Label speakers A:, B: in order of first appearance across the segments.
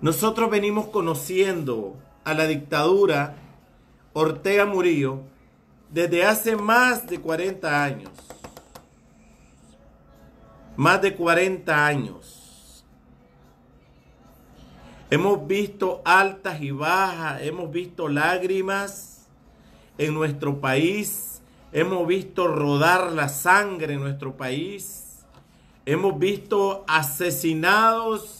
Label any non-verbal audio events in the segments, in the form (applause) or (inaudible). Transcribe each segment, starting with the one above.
A: Nosotros venimos conociendo a la dictadura Ortega Murillo desde hace más de 40 años. Más de 40 años. Hemos visto altas y bajas, hemos visto lágrimas en nuestro país, hemos visto rodar la sangre en nuestro país, hemos visto asesinados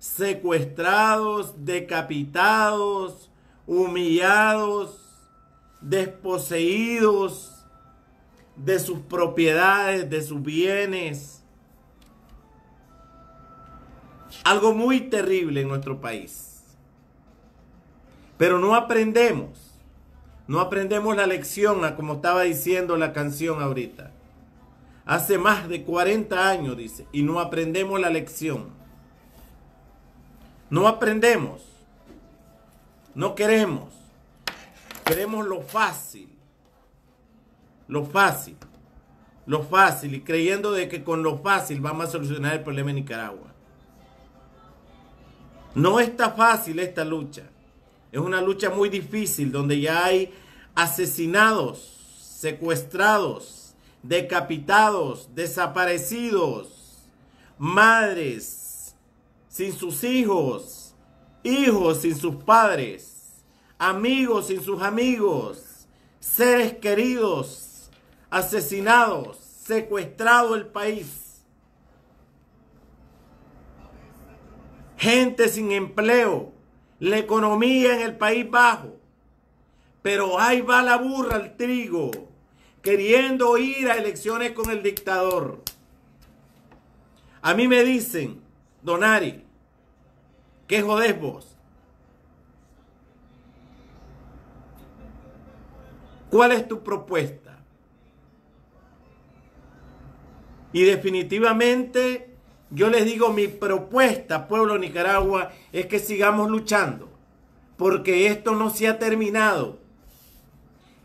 A: secuestrados, decapitados, humillados, desposeídos de sus propiedades, de sus bienes. Algo muy terrible en nuestro país. Pero no aprendemos. No aprendemos la lección, a como estaba diciendo la canción ahorita. Hace más de 40 años, dice, y no aprendemos la lección. No aprendemos. No queremos. Queremos lo fácil. Lo fácil. Lo fácil. Y creyendo de que con lo fácil vamos a solucionar el problema en Nicaragua. No está fácil esta lucha. Es una lucha muy difícil donde ya hay asesinados, secuestrados, decapitados, desaparecidos, madres, sin sus hijos, hijos sin sus padres, amigos sin sus amigos, seres queridos, asesinados, secuestrado el país, gente sin empleo, la economía en el país bajo. Pero ahí va la burra al trigo, queriendo ir a elecciones con el dictador. A mí me dicen, Donari. ¿Qué jodés vos? ¿Cuál es tu propuesta? Y definitivamente yo les digo mi propuesta, pueblo Nicaragua, es que sigamos luchando, porque esto no se ha terminado.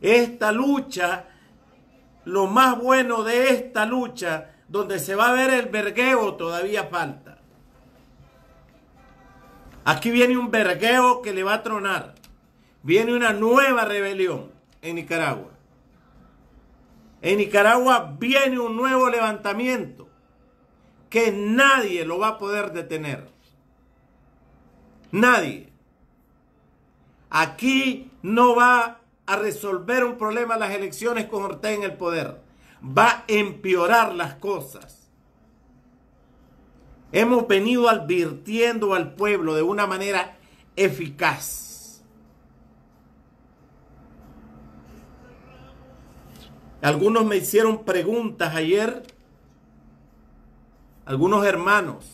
A: Esta lucha, lo más bueno de esta lucha, donde se va a ver el vergueo, todavía falta. Aquí viene un vergueo que le va a tronar. Viene una nueva rebelión en Nicaragua. En Nicaragua viene un nuevo levantamiento que nadie lo va a poder detener. Nadie. Aquí no va a resolver un problema las elecciones con Ortega en el poder. Va a empeorar las cosas. Hemos venido advirtiendo al pueblo de una manera eficaz. Algunos me hicieron preguntas ayer, algunos hermanos.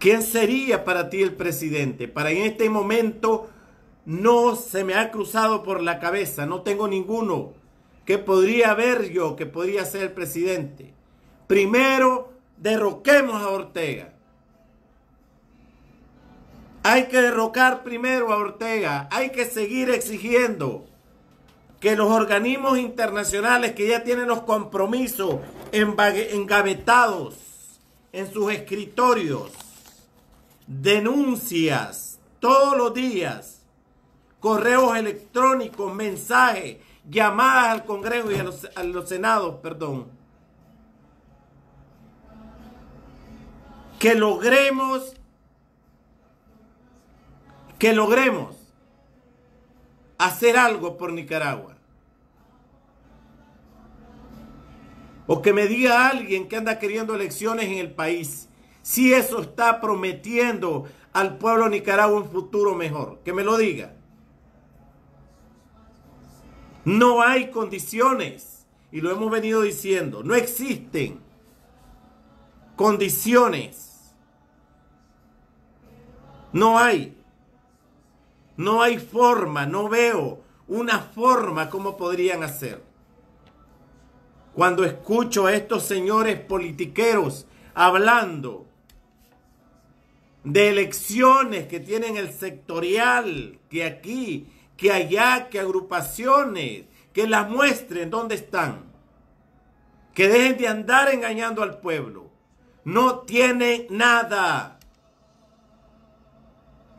A: ¿Quién sería para ti el presidente? Para en este momento no se me ha cruzado por la cabeza, no tengo ninguno. que podría haber yo que podría ser el presidente? Primero, derroquemos a Ortega. Hay que derrocar primero a Ortega. Hay que seguir exigiendo que los organismos internacionales que ya tienen los compromisos engavetados en sus escritorios, denuncias todos los días, correos electrónicos, mensajes, llamadas al Congreso y a los, Senados, perdón, que logremos, que logremos hacer algo por Nicaragua. O que me diga alguien que anda queriendo elecciones en el país, si eso está prometiendo al pueblo nicaragua un futuro mejor, que me lo diga. No hay condiciones, y lo hemos venido diciendo, no existen condiciones no hay. No hay forma, no veo una forma como podrían hacer. Cuando escucho a estos señores politiqueros hablando de elecciones que tienen el sectorial, que aquí, que allá, que agrupaciones, que las muestren dónde están. Que dejen de andar engañando al pueblo. No tienen nada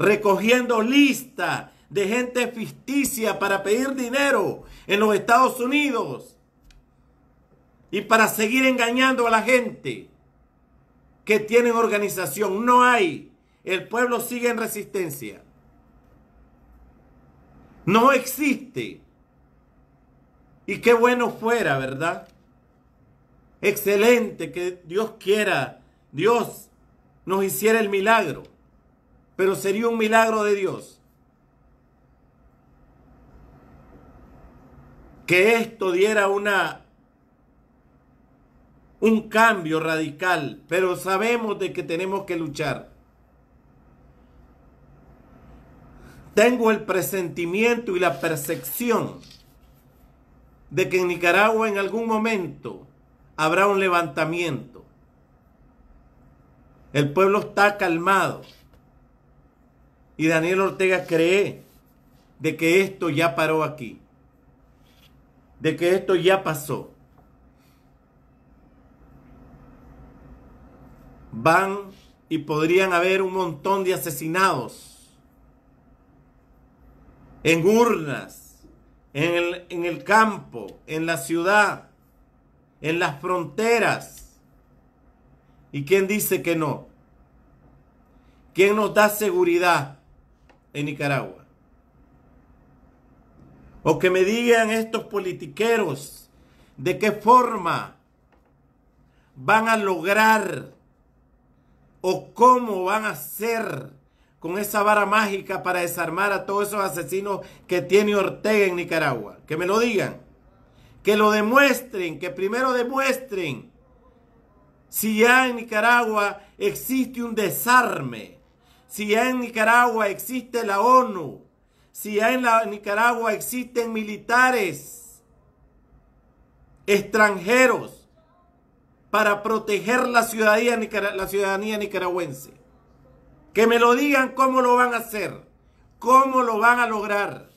A: recogiendo listas de gente ficticia para pedir dinero en los Estados Unidos y para seguir engañando a la gente que tiene organización. No hay. El pueblo sigue en resistencia. No existe. Y qué bueno fuera, ¿verdad? Excelente, que Dios quiera, Dios nos hiciera el milagro pero sería un milagro de Dios. Que esto diera una un cambio radical, pero sabemos de que tenemos que luchar. Tengo el presentimiento y la percepción de que en Nicaragua en algún momento habrá un levantamiento. El pueblo está calmado. Y Daniel Ortega cree de que esto ya paró aquí, de que esto ya pasó. Van y podrían haber un montón de asesinados en urnas, en el, campo, en la ciudad, en las fronteras. ¿Y quién dice que no? ¿Quién nos da seguridad? en Nicaragua. O que me digan estos politiqueros de qué forma van a lograr o cómo van a hacer con esa vara mágica para desarmar a todos esos asesinos que tiene Ortega en Nicaragua. Que me lo digan. Que lo demuestren, que primero demuestren si ya en Nicaragua existe un desarme si en Nicaragua existe la ONU, si en la Nicaragua existen militares extranjeros para proteger la ciudadanía, la ciudadanía nicaragüense. Que me lo digan cómo lo van a hacer, cómo lo van a lograr.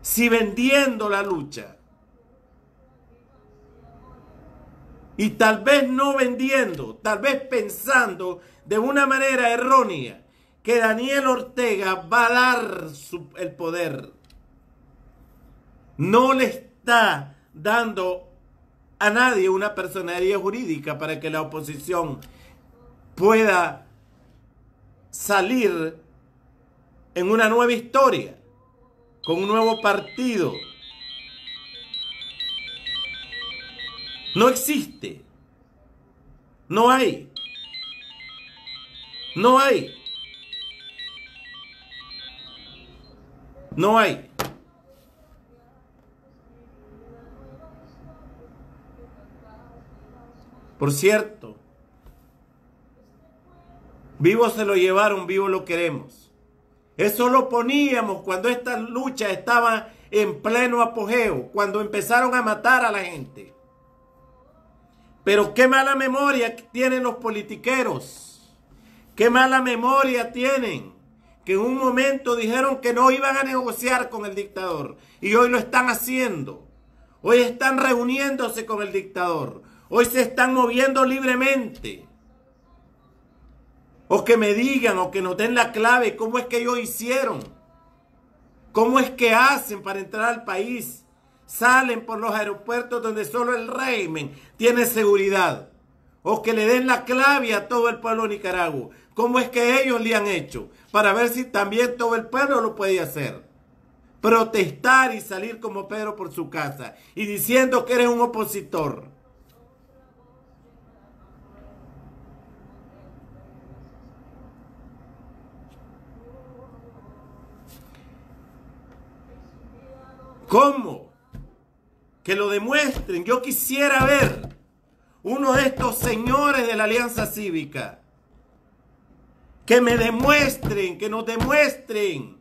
A: Si vendiendo la lucha. Y tal vez no vendiendo, tal vez pensando de una manera errónea que Daniel Ortega va a dar el poder. No le está dando a nadie una personalidad jurídica para que la oposición pueda salir en una nueva historia, con un nuevo partido. No existe. No hay. No hay. No hay. Por cierto, vivo se lo llevaron, vivo lo queremos. Eso lo poníamos cuando esta lucha estaba en pleno apogeo, cuando empezaron a matar a la gente. Pero qué mala memoria tienen los politiqueros. Qué mala memoria tienen. Que en un momento dijeron que no iban a negociar con el dictador. Y hoy lo están haciendo. Hoy están reuniéndose con el dictador. Hoy se están moviendo libremente. O que me digan o que nos den la clave cómo es que ellos hicieron. ¿Cómo es que hacen para entrar al país? Salen por los aeropuertos donde solo el régimen tiene seguridad. O que le den la clave a todo el pueblo de Nicaragua. ¿Cómo es que ellos le han hecho, para ver si también todo el pueblo lo puede hacer. Protestar y salir como Pedro por su casa y diciendo que eres un opositor. ¿Cómo? Que lo demuestren. Yo quisiera ver uno de estos señores de la Alianza Cívica que me demuestren, que nos demuestren.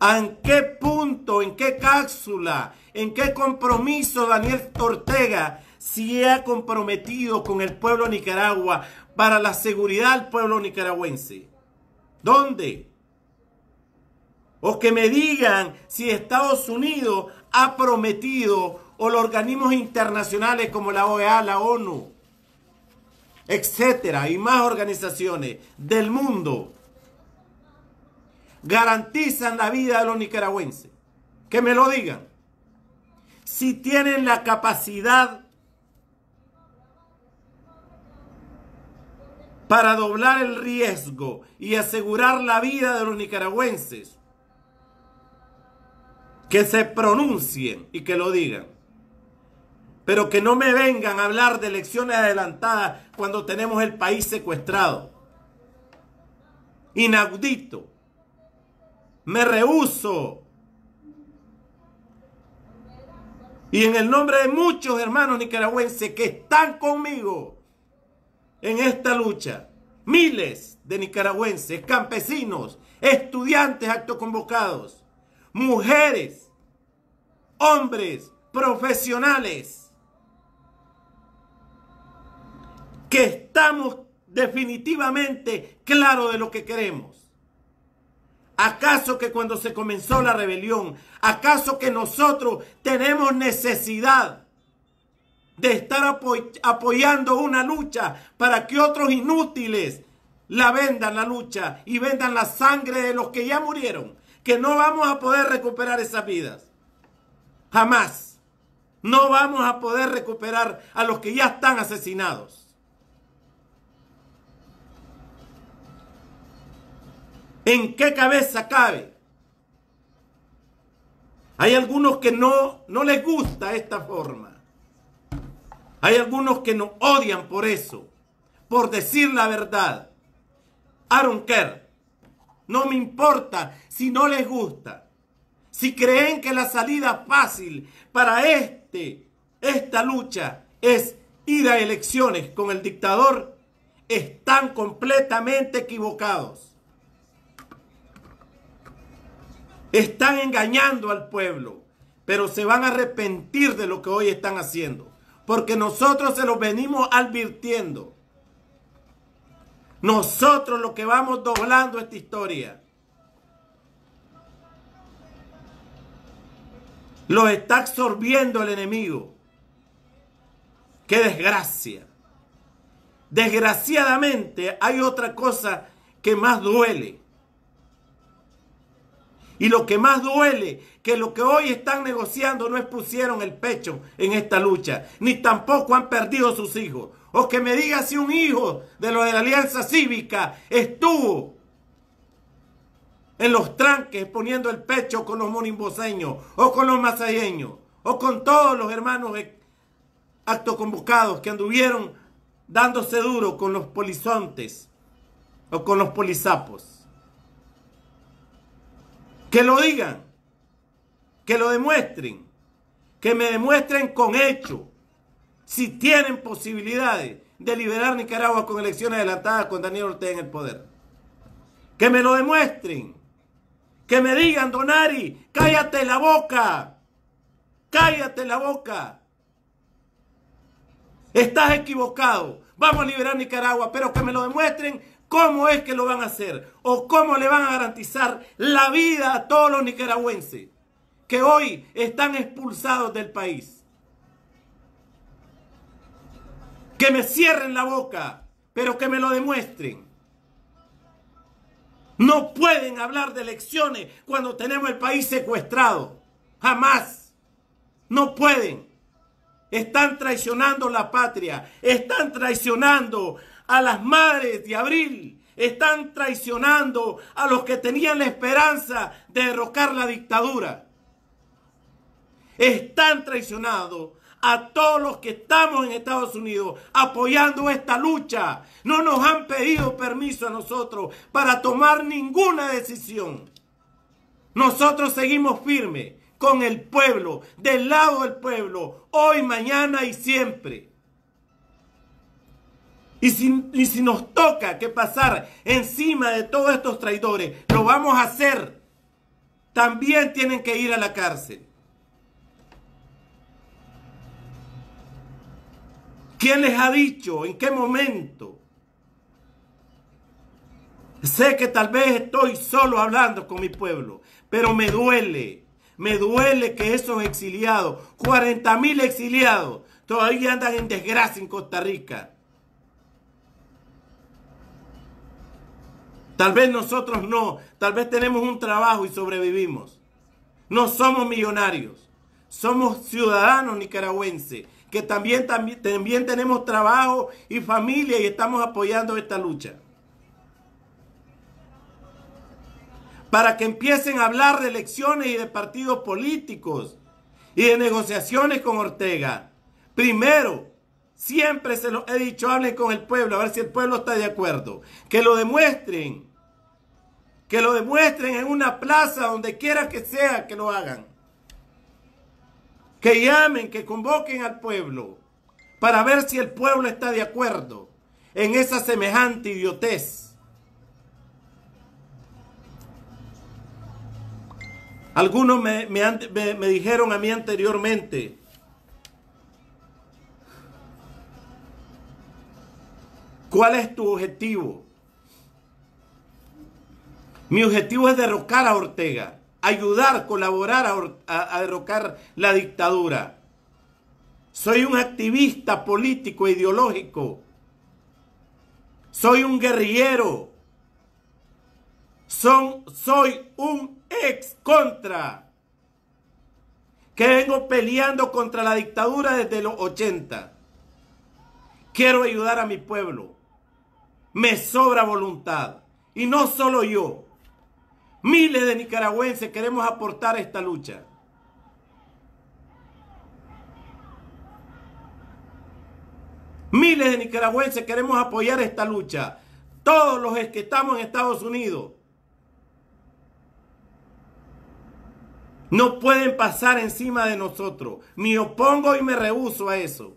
A: ¿En qué punto, en qué cápsula, en qué compromiso Daniel Ortega se ha comprometido con el pueblo de Nicaragua para la seguridad del pueblo nicaragüense? ¿Dónde? O que me digan si Estados Unidos ha prometido o los organismos internacionales como la OEA, la ONU, etcétera, y más organizaciones del mundo garantizan la vida de los nicaragüenses. Que me lo digan. Si tienen la capacidad para doblar el riesgo y asegurar la vida de los nicaragüenses, que se pronuncien y que lo digan. Pero que no me vengan a hablar de elecciones adelantadas cuando tenemos el país secuestrado. Inaudito. Me rehuso. Y en el nombre de muchos hermanos nicaragüenses que están conmigo en esta lucha, miles de nicaragüenses, campesinos, estudiantes convocados, mujeres, hombres, profesionales, que estamos definitivamente claros de lo que queremos. ¿Acaso que cuando se comenzó la rebelión, acaso que nosotros tenemos necesidad de estar apoyando una lucha para que otros inútiles la vendan la lucha y vendan la sangre de los que ya murieron? Que no vamos a poder recuperar esas vidas. Jamás. No vamos a poder recuperar a los que ya están asesinados. ¿En qué cabeza cabe? Hay algunos que no, no les gusta esta forma. Hay algunos que nos odian por eso, por decir la verdad. I don't No me importa si no les gusta. Si creen que la salida fácil para este, esta lucha es ir a elecciones con el dictador, están completamente equivocados. Están engañando al pueblo, pero se van a arrepentir de lo que hoy están haciendo, porque nosotros se los venimos advirtiendo. Nosotros lo que vamos doblando esta historia. Lo está absorbiendo el enemigo. Qué desgracia. Desgraciadamente hay otra cosa que más duele. Y lo que más duele, que lo que hoy están negociando no expusieron el pecho en esta lucha, ni tampoco han perdido sus hijos. O que me diga si un hijo de lo de la Alianza Cívica estuvo en los tranques poniendo el pecho con los monimboseños o con los masayeños o con todos los hermanos convocados que anduvieron dándose duro con los polizontes o con los polizapos. Que lo digan, que lo demuestren, que me demuestren con hecho si tienen posibilidades de liberar Nicaragua con elecciones adelantadas con Daniel Ortega en el poder. Que me lo demuestren. Que me digan, Donari, cállate la boca. Cállate la boca. Estás equivocado. Vamos a liberar Nicaragua, pero que me lo demuestren ¿Cómo es que lo van a hacer? ¿O cómo le van a garantizar la vida a todos los nicaragüenses que hoy están expulsados del país? Que me cierren la boca, pero que me lo demuestren. No pueden hablar de elecciones cuando tenemos el país secuestrado. Jamás. No pueden. Están traicionando la patria. Están traicionando a las madres de abril. Están traicionando a los que tenían la esperanza de derrocar la dictadura. Están traicionando a todos los que estamos en Estados Unidos apoyando esta lucha. No nos han pedido permiso a nosotros para tomar ninguna decisión. Nosotros seguimos firmes con el pueblo, del lado del pueblo, hoy, mañana y siempre. Y si, nos toca que pasar encima de todos estos traidores, lo vamos a hacer. También tienen que ir a la cárcel. ¿Quién les ha dicho? ¿En qué momento? Sé que tal vez estoy solo hablando con mi pueblo, pero me duele, me duele que esos exiliados, 40.000 mil exiliados, todavía andan en desgracia en Costa Rica. Tal vez nosotros no, tal vez tenemos un trabajo y sobrevivimos. No somos millonarios, somos ciudadanos nicaragüenses que también, también, tenemos trabajo y familia y estamos apoyando esta lucha. Para que empiecen a hablar de elecciones y de partidos políticos y de negociaciones con Ortega. Primero, siempre se lo he dicho, hablen con el pueblo, a ver si el pueblo está de acuerdo. Que lo demuestren que lo demuestren en una plaza, donde quiera que sea, que lo hagan. Que llamen, que convoquen al pueblo para ver si el pueblo está de acuerdo en esa semejante idiotez. Algunos me, me dijeron a mí anteriormente, ¿cuál es tu objetivo? Mi objetivo es derrocar a Ortega, ayudar, colaborar a, derrocar la dictadura. Soy un activista político e ideológico. Soy un guerrillero. soy un ex contra. Que vengo peleando contra la dictadura desde los 80. Quiero ayudar a mi pueblo. Me sobra voluntad. Y no solo yo. Miles de nicaragüenses queremos aportar esta lucha. Miles de nicaragüenses queremos apoyar esta lucha. Todos los que estamos en Estados Unidos. No pueden pasar encima de nosotros. Me opongo y me rehuso a eso.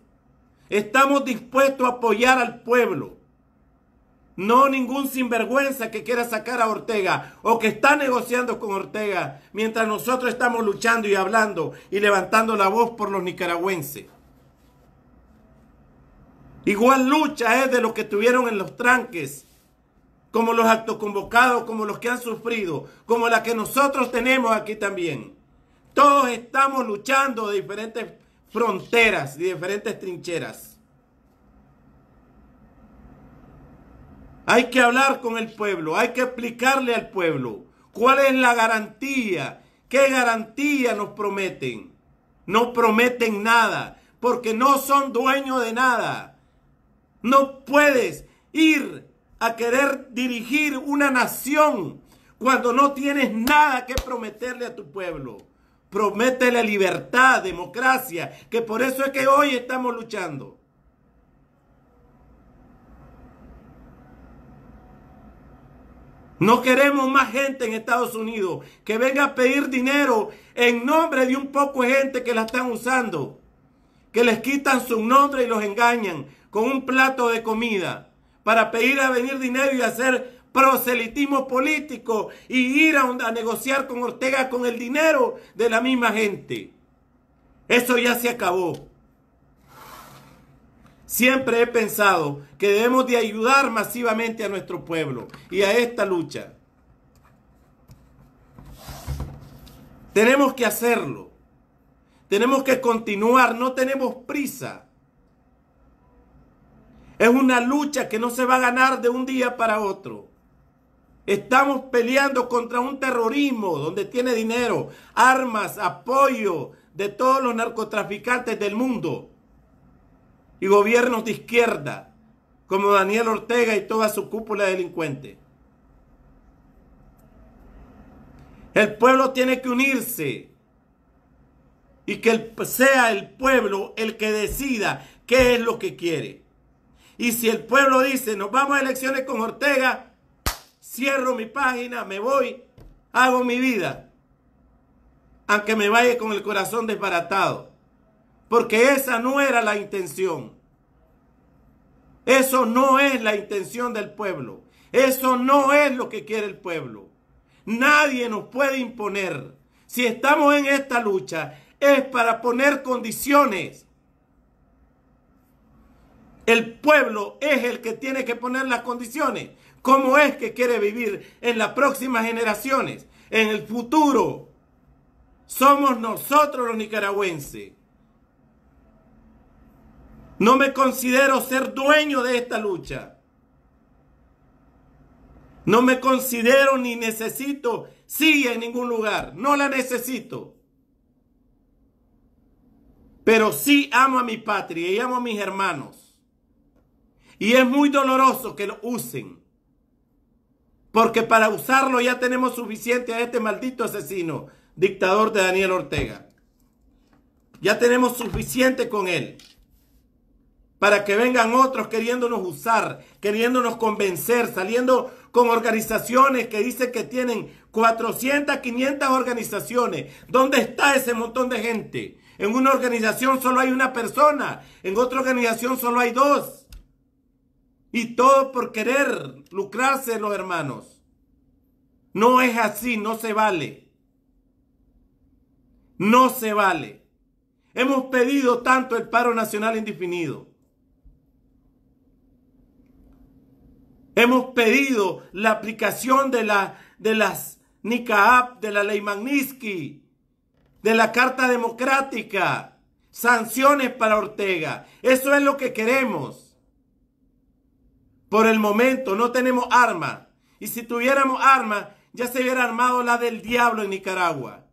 A: Estamos dispuestos a apoyar al pueblo. No ningún sinvergüenza que quiera sacar a Ortega o que está negociando con Ortega mientras nosotros estamos luchando y hablando y levantando la voz por los nicaragüenses. Igual lucha es de los que estuvieron en los tranques, como los autoconvocados, como los que han sufrido, como la que nosotros tenemos aquí también. Todos estamos luchando de diferentes fronteras y diferentes trincheras. Hay que hablar con el pueblo, hay que explicarle al pueblo cuál es la garantía, qué garantía nos prometen. No prometen nada, porque no son dueños de nada. No puedes ir a querer dirigir una nación cuando no tienes nada que prometerle a tu pueblo. Prométele libertad, democracia, que por eso es que hoy estamos luchando. No queremos más gente en Estados Unidos que venga a pedir dinero en nombre de un poco de gente que la están usando, que les quitan su nombre y los engañan con un plato de comida para pedir a venir dinero y hacer proselitismo político y ir a, a negociar con Ortega con el dinero de la misma gente. Eso ya se acabó. Siempre he pensado que debemos de ayudar masivamente a nuestro pueblo y a esta lucha. Tenemos que hacerlo. Tenemos que continuar, no tenemos prisa. Es una lucha que no se va a ganar de un día para otro. Estamos peleando contra un terrorismo donde tiene dinero, armas, apoyo de todos los narcotraficantes del mundo y gobiernos de izquierda como Daniel Ortega y toda su cúpula delincuente. El pueblo tiene que unirse y que sea el pueblo el que decida qué es lo que quiere. Y si el pueblo dice, nos vamos a elecciones con Ortega, cierro mi página, me voy, hago mi vida, aunque me vaya con el corazón desbaratado. Porque esa no era la intención. Eso no es la intención del pueblo. Eso no es lo que quiere el pueblo. Nadie nos puede imponer. Si estamos en esta lucha, es para poner condiciones. El pueblo es el que tiene que poner las condiciones. ¿Cómo es que quiere vivir en las próximas generaciones, en el futuro? Somos nosotros los nicaragüenses no me considero ser dueño de esta lucha. No me considero ni necesito sí en ningún lugar. No la necesito. Pero sí amo a mi patria y amo a mis hermanos. Y es muy doloroso que lo usen. Porque para usarlo ya tenemos suficiente a este maldito asesino, dictador de Daniel Ortega. Ya tenemos suficiente con él para que vengan otros queriéndonos usar, queriéndonos convencer, saliendo con organizaciones que dicen que tienen 400, 500 organizaciones. ¿Dónde está ese montón de gente? En una organización solo hay una persona, en otra organización solo hay dos. Y todo por querer lucrarse los hermanos. No es así, no se vale. No se vale. Hemos pedido tanto el paro nacional indefinido. Hemos pedido la aplicación de, la, de las NICAAP, de la ley Magnitsky, de la Carta Democrática, sanciones para Ortega. Eso es lo que queremos. Por el momento no tenemos arma. Y si tuviéramos armas, ya se hubiera armado la del diablo en Nicaragua.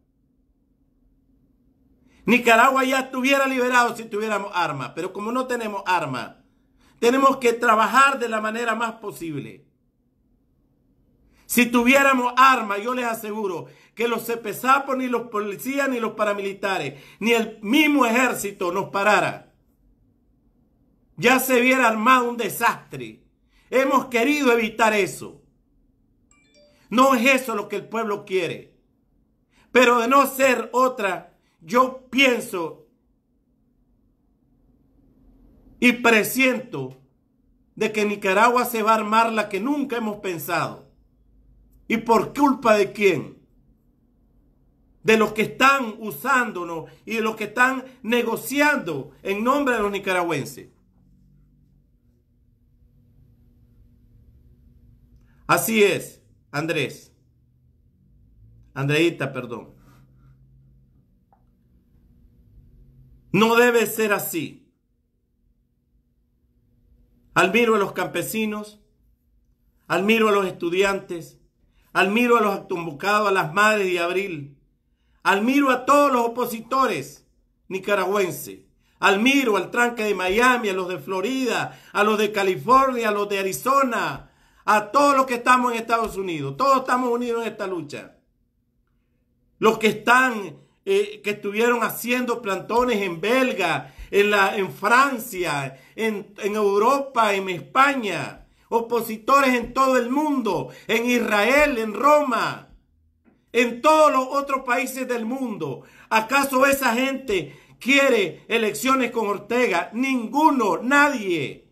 A: Nicaragua ya estuviera liberado si tuviéramos armas, pero como no tenemos arma... Tenemos que trabajar de la manera más posible. Si tuviéramos armas, yo les aseguro que los CPSAPO, ni los policías, ni los paramilitares, ni el mismo ejército nos parara. Ya se hubiera armado un desastre. Hemos querido evitar eso. No es eso lo que el pueblo quiere. Pero de no ser otra, yo pienso y presiento de que Nicaragua se va a armar la que nunca hemos pensado. ¿Y por culpa de quién? De los que están usándonos y de los que están negociando en nombre de los nicaragüenses. Así es, Andrés. Andreita, perdón. No debe ser así. Admiro a los campesinos, admiro a los estudiantes, admiro a los atumbucados, a las madres de abril, admiro a todos los opositores nicaragüenses, admiro al tranque de Miami, a los de Florida, a los de California, a los de Arizona, a todos los que estamos en Estados Unidos, todos estamos unidos en esta lucha. Los que están, eh, que estuvieron haciendo plantones en Belga, en, en Francia, en, en Europa, en España, opositores en todo el mundo, en Israel, en Roma, en todos los otros países del mundo. ¿Acaso esa gente quiere elecciones con Ortega? Ninguno, nadie.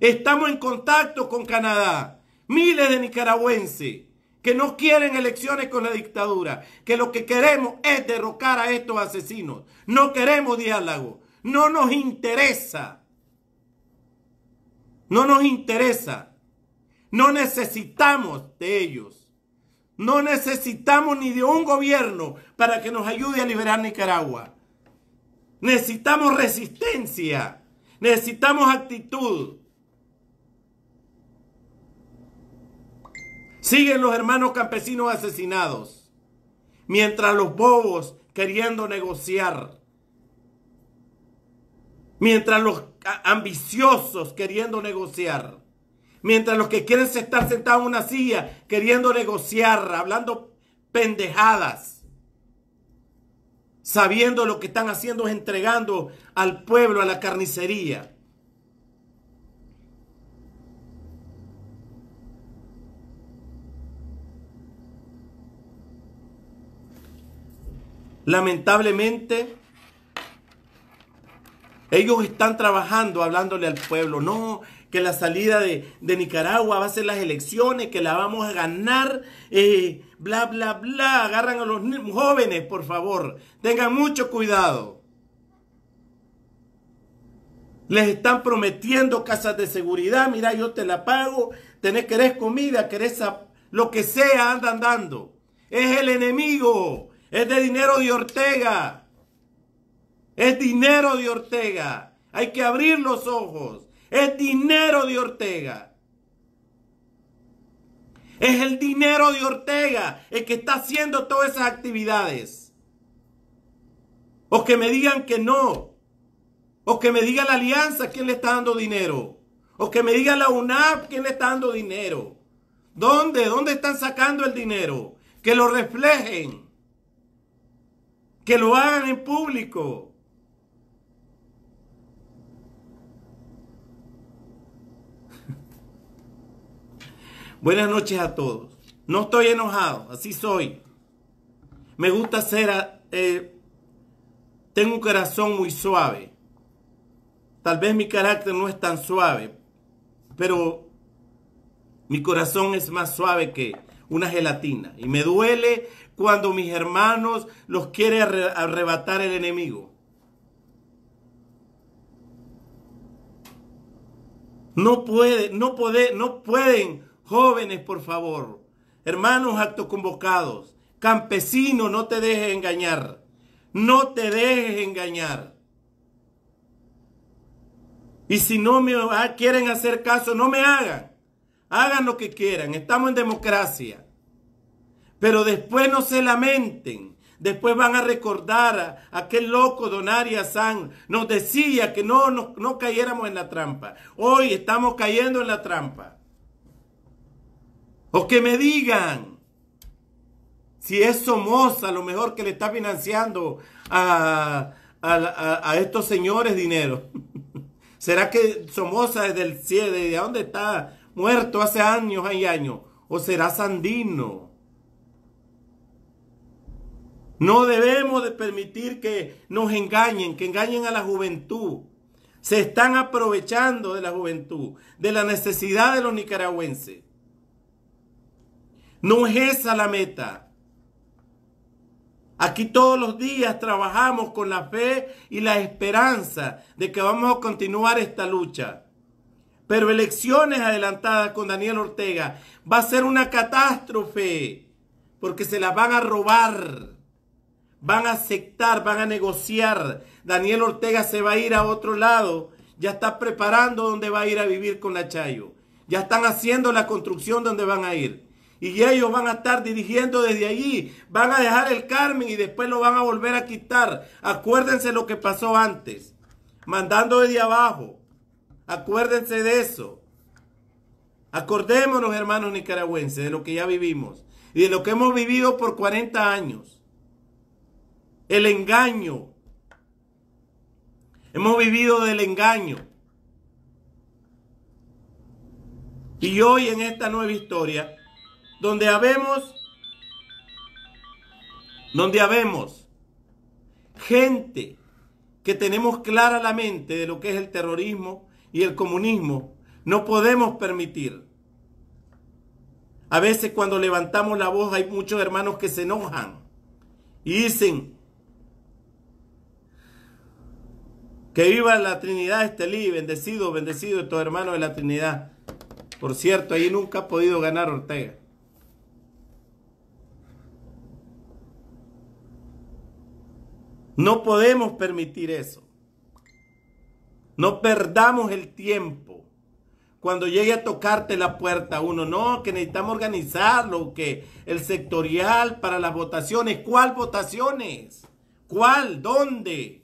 A: Estamos en contacto con Canadá, miles de nicaragüenses que no quieren elecciones con la dictadura, que lo que queremos es derrocar a estos asesinos. No queremos diálogo, no nos interesa. No nos interesa. No necesitamos de ellos. No necesitamos ni de un gobierno para que nos ayude a liberar Nicaragua. Necesitamos resistencia. Necesitamos actitud. Siguen los hermanos campesinos asesinados, mientras los bobos queriendo negociar, mientras los ambiciosos queriendo negociar, mientras los que quieren estar sentados en una silla queriendo negociar, hablando pendejadas, sabiendo lo que están haciendo es entregando al pueblo a la carnicería. Lamentablemente, ellos están trabajando hablándole al pueblo, no, que la salida de, Nicaragua va a ser las elecciones, que la vamos a ganar, eh, bla, bla, bla. Agarran a los jóvenes, por favor, tengan mucho cuidado. Les están prometiendo casas de seguridad, mira, yo te la pago, tenés, querés comida, querés lo que sea, andan dando. Es el enemigo. Es de dinero de Ortega. Es dinero de Ortega. Hay que abrir los ojos. Es dinero de Ortega. Es el dinero de Ortega el que está haciendo todas esas actividades. O que me digan que no. O que me diga la alianza quién le está dando dinero. O que me diga la UNAP quién le está dando dinero. ¿Dónde? ¿Dónde están sacando el dinero? Que lo reflejen que lo hagan en público. (laughs) Buenas noches a todos. No estoy enojado, así soy. Me gusta ser... Eh, tengo un corazón muy suave. Tal vez mi carácter no es tan suave, pero mi corazón es más suave que una gelatina. Y me duele cuando mis hermanos los quiere arrebatar el enemigo. No, puede, no, puede, no pueden, jóvenes, por favor, hermanos convocados, campesinos, no te dejes engañar. No te dejes engañar. Y si no me quieren hacer caso, no me hagan. Hagan lo que quieran. Estamos en democracia. Pero después no se lamenten. Después van a recordar a aquel loco Donaria San. Nos decía que no, no, cayéramos en la trampa. Hoy estamos cayendo en la trampa. O que me digan si es Somoza lo mejor que le está financiando a, a, estos señores dinero. (laughs) ¿Será que Somoza desde el cielo, de dónde está muerto hace años y años? ¿O será Sandino? No debemos de permitir que nos engañen, que engañen a la juventud. Se están aprovechando de la juventud, de la necesidad de los nicaragüenses. No es esa la meta. Aquí todos los días trabajamos con la fe y la esperanza de que vamos a continuar esta lucha. Pero elecciones adelantadas con Daniel Ortega va a ser una catástrofe porque se las van a robar van a aceptar, van a negociar. Daniel Ortega se va a ir a otro lado, ya está preparando dónde va a ir a vivir con la Chayo. Ya están haciendo la construcción donde van a ir. Y ellos van a estar dirigiendo desde allí. Van a dejar el Carmen y después lo van a volver a quitar. Acuérdense lo que pasó antes. Mandando desde abajo. Acuérdense de eso. Acordémonos, hermanos nicaragüenses, de lo que ya vivimos. Y de lo que hemos vivido por 40 años el engaño. Hemos vivido del engaño. Y hoy en esta nueva historia, donde habemos, donde habemos gente que tenemos clara la mente de lo que es el terrorismo y el comunismo, no podemos permitir. A veces cuando levantamos la voz hay muchos hermanos que se enojan y dicen, Que viva la Trinidad Estelí, bendecido, bendecido estos hermanos de la Trinidad. Por cierto, ahí nunca ha podido ganar Ortega. No podemos permitir eso. No perdamos el tiempo. Cuando llegue a tocarte la puerta uno, no, que necesitamos organizarlo, que el sectorial para las votaciones, ¿cuál votaciones? ¿Cuál? ¿Dónde?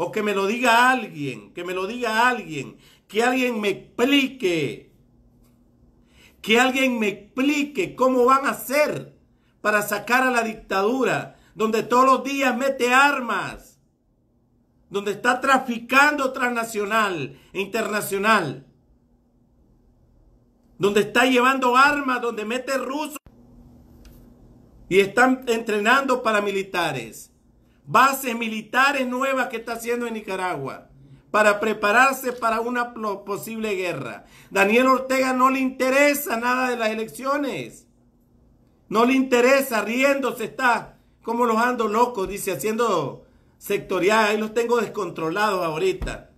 A: O que me lo diga alguien, que me lo diga alguien, que alguien me explique, que alguien me explique cómo van a hacer para sacar a la dictadura, donde todos los días mete armas, donde está traficando transnacional e internacional, donde está llevando armas, donde mete rusos y están entrenando paramilitares bases militares nuevas que está haciendo en Nicaragua para prepararse para una posible guerra. Daniel Ortega no le interesa nada de las elecciones. No le interesa, riéndose está, como los ando locos, dice, haciendo sectorial, ahí los tengo descontrolados ahorita.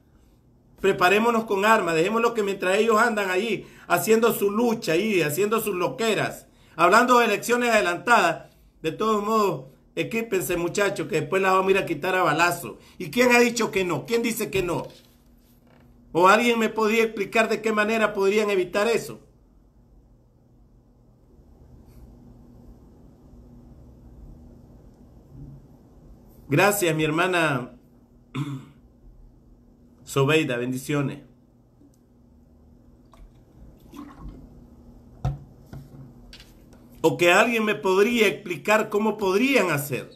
A: Preparémonos con armas, dejémoslo que mientras ellos andan ahí haciendo su lucha, ahí haciendo sus loqueras, hablando de elecciones adelantadas, de todos modos Equípense, muchachos, que después la vamos a ir a quitar a balazo. ¿Y quién ha dicho que no? ¿Quién dice que no? ¿O alguien me podría explicar de qué manera podrían evitar eso? Gracias, mi hermana (clears throat) Sobeida. Bendiciones. O que alguien me podría explicar cómo podrían hacer.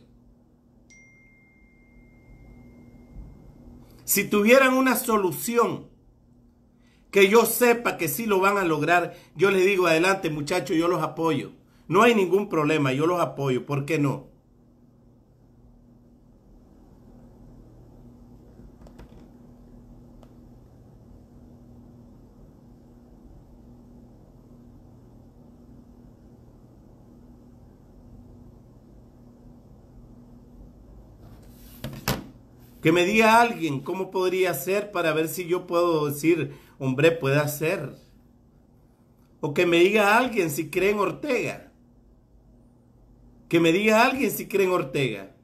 A: Si tuvieran una solución que yo sepa que sí lo van a lograr, yo les digo adelante muchachos, yo los apoyo. No hay ningún problema, yo los apoyo, ¿por qué no? Que me diga alguien cómo podría ser para ver si yo puedo decir, hombre, puede hacer. O que me diga alguien si cree en Ortega. Que me diga alguien si cree en Ortega.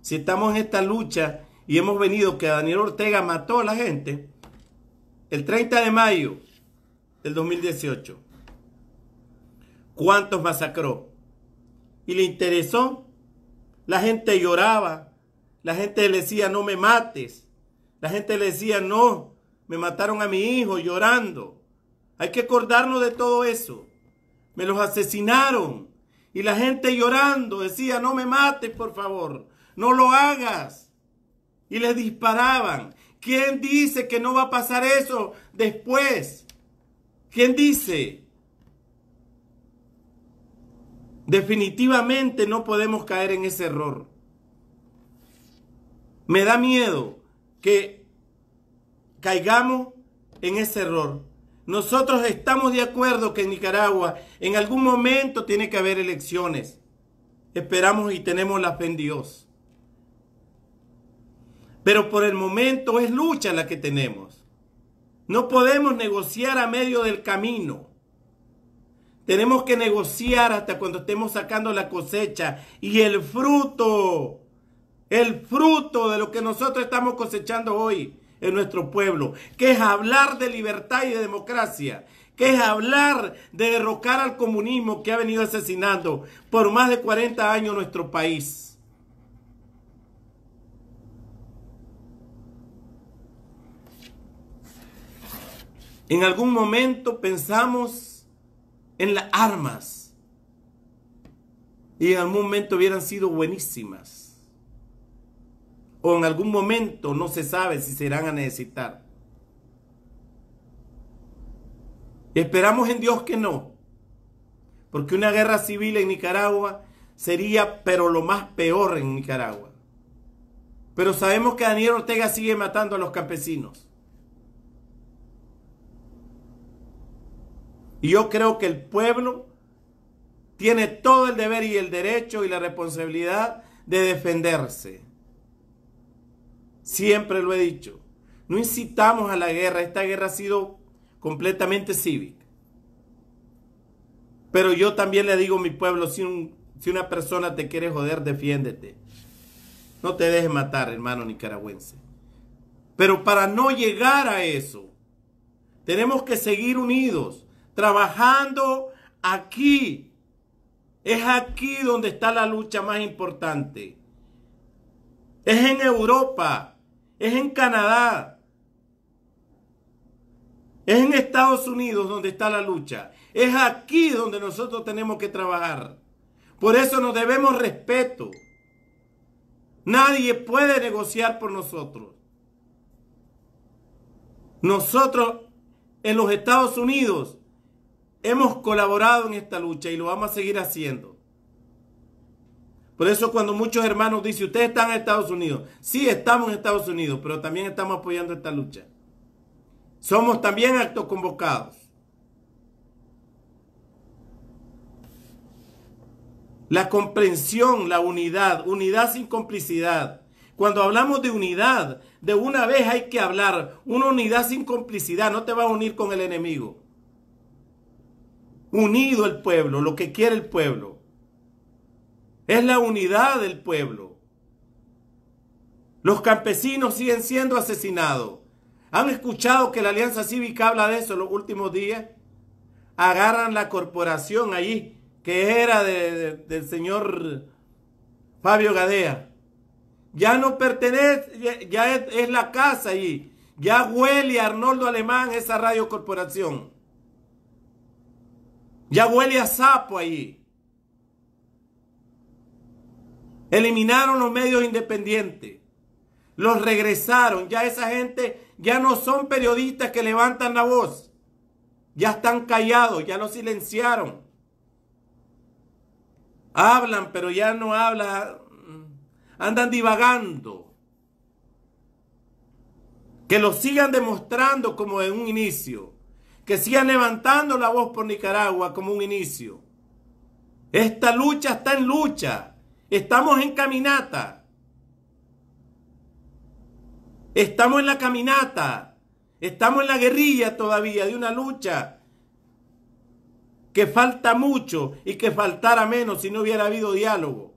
A: Si estamos en esta lucha y hemos venido que Daniel Ortega mató a la gente el 30 de mayo del 2018. ¿Cuántos masacró? Y le interesó. La gente lloraba, la gente le decía, no me mates. La gente le decía, no, me mataron a mi hijo llorando. Hay que acordarnos de todo eso. Me los asesinaron. Y la gente llorando decía, no me mates, por favor. No lo hagas. Y les disparaban. ¿Quién dice que no va a pasar eso después? ¿Quién dice? Definitivamente no podemos caer en ese error. Me da miedo que caigamos en ese error. Nosotros estamos de acuerdo que en Nicaragua en algún momento tiene que haber elecciones. Esperamos y tenemos la fe en Dios. Pero por el momento es lucha la que tenemos. No podemos negociar a medio del camino. Tenemos que negociar hasta cuando estemos sacando la cosecha y el fruto el fruto de lo que nosotros estamos cosechando hoy en nuestro pueblo, que es hablar de libertad y de democracia, que es hablar de derrocar al comunismo que ha venido asesinando por más de 40 años nuestro país. En algún momento pensamos en las armas y en algún momento hubieran sido buenísimas o en algún momento no se sabe si se irán a necesitar. Esperamos en Dios que no, porque una guerra civil en Nicaragua sería, pero lo más peor en Nicaragua. Pero sabemos que Daniel Ortega sigue matando a los campesinos. Y yo creo que el pueblo tiene todo el deber y el derecho y la responsabilidad de defenderse. Siempre lo he dicho. No incitamos a la guerra. Esta guerra ha sido completamente cívica. Pero yo también le digo a mi pueblo, si, una persona te quiere joder, defiéndete. No te dejes matar, hermano nicaragüense. Pero para no llegar a eso, tenemos que seguir unidos, trabajando aquí. Es aquí donde está la lucha más importante. Es en Europa es en Canadá, es en Estados Unidos donde está la lucha, es aquí donde nosotros tenemos que trabajar. Por eso nos debemos respeto. Nadie puede negociar por nosotros. Nosotros en los Estados Unidos hemos colaborado en esta lucha y lo vamos a seguir haciendo. Por eso cuando muchos hermanos dicen, ustedes están en Estados Unidos, sí estamos en Estados Unidos, pero también estamos apoyando esta lucha. Somos también actos convocados. La comprensión, la unidad, unidad sin complicidad. Cuando hablamos de unidad, de una vez hay que hablar, una unidad sin complicidad, no te va a unir con el enemigo. Unido el pueblo, lo que quiere el pueblo es la unidad del pueblo. Los campesinos siguen siendo asesinados. ¿Han escuchado que la Alianza Cívica habla de eso en los últimos días? Agarran la corporación allí, que era del señor Fabio Gadea. Ya no pertenece, ya, es, es, la casa allí. Ya huele a Arnoldo Alemán esa radio corporación. Ya huele a sapo allí. Eliminaron los medios independientes. Los regresaron. Ya esa gente ya no son periodistas que levantan la voz. Ya están callados, ya los silenciaron. Hablan, pero ya no hablan. Mm, andan divagando. Que lo sigan demostrando como en un inicio. Que sigan levantando la voz por Nicaragua como un inicio. Esta lucha está en lucha. Estamos en caminata. Estamos en la caminata. Estamos en la guerrilla todavía de una lucha que falta mucho y que faltara menos si no hubiera habido diálogo.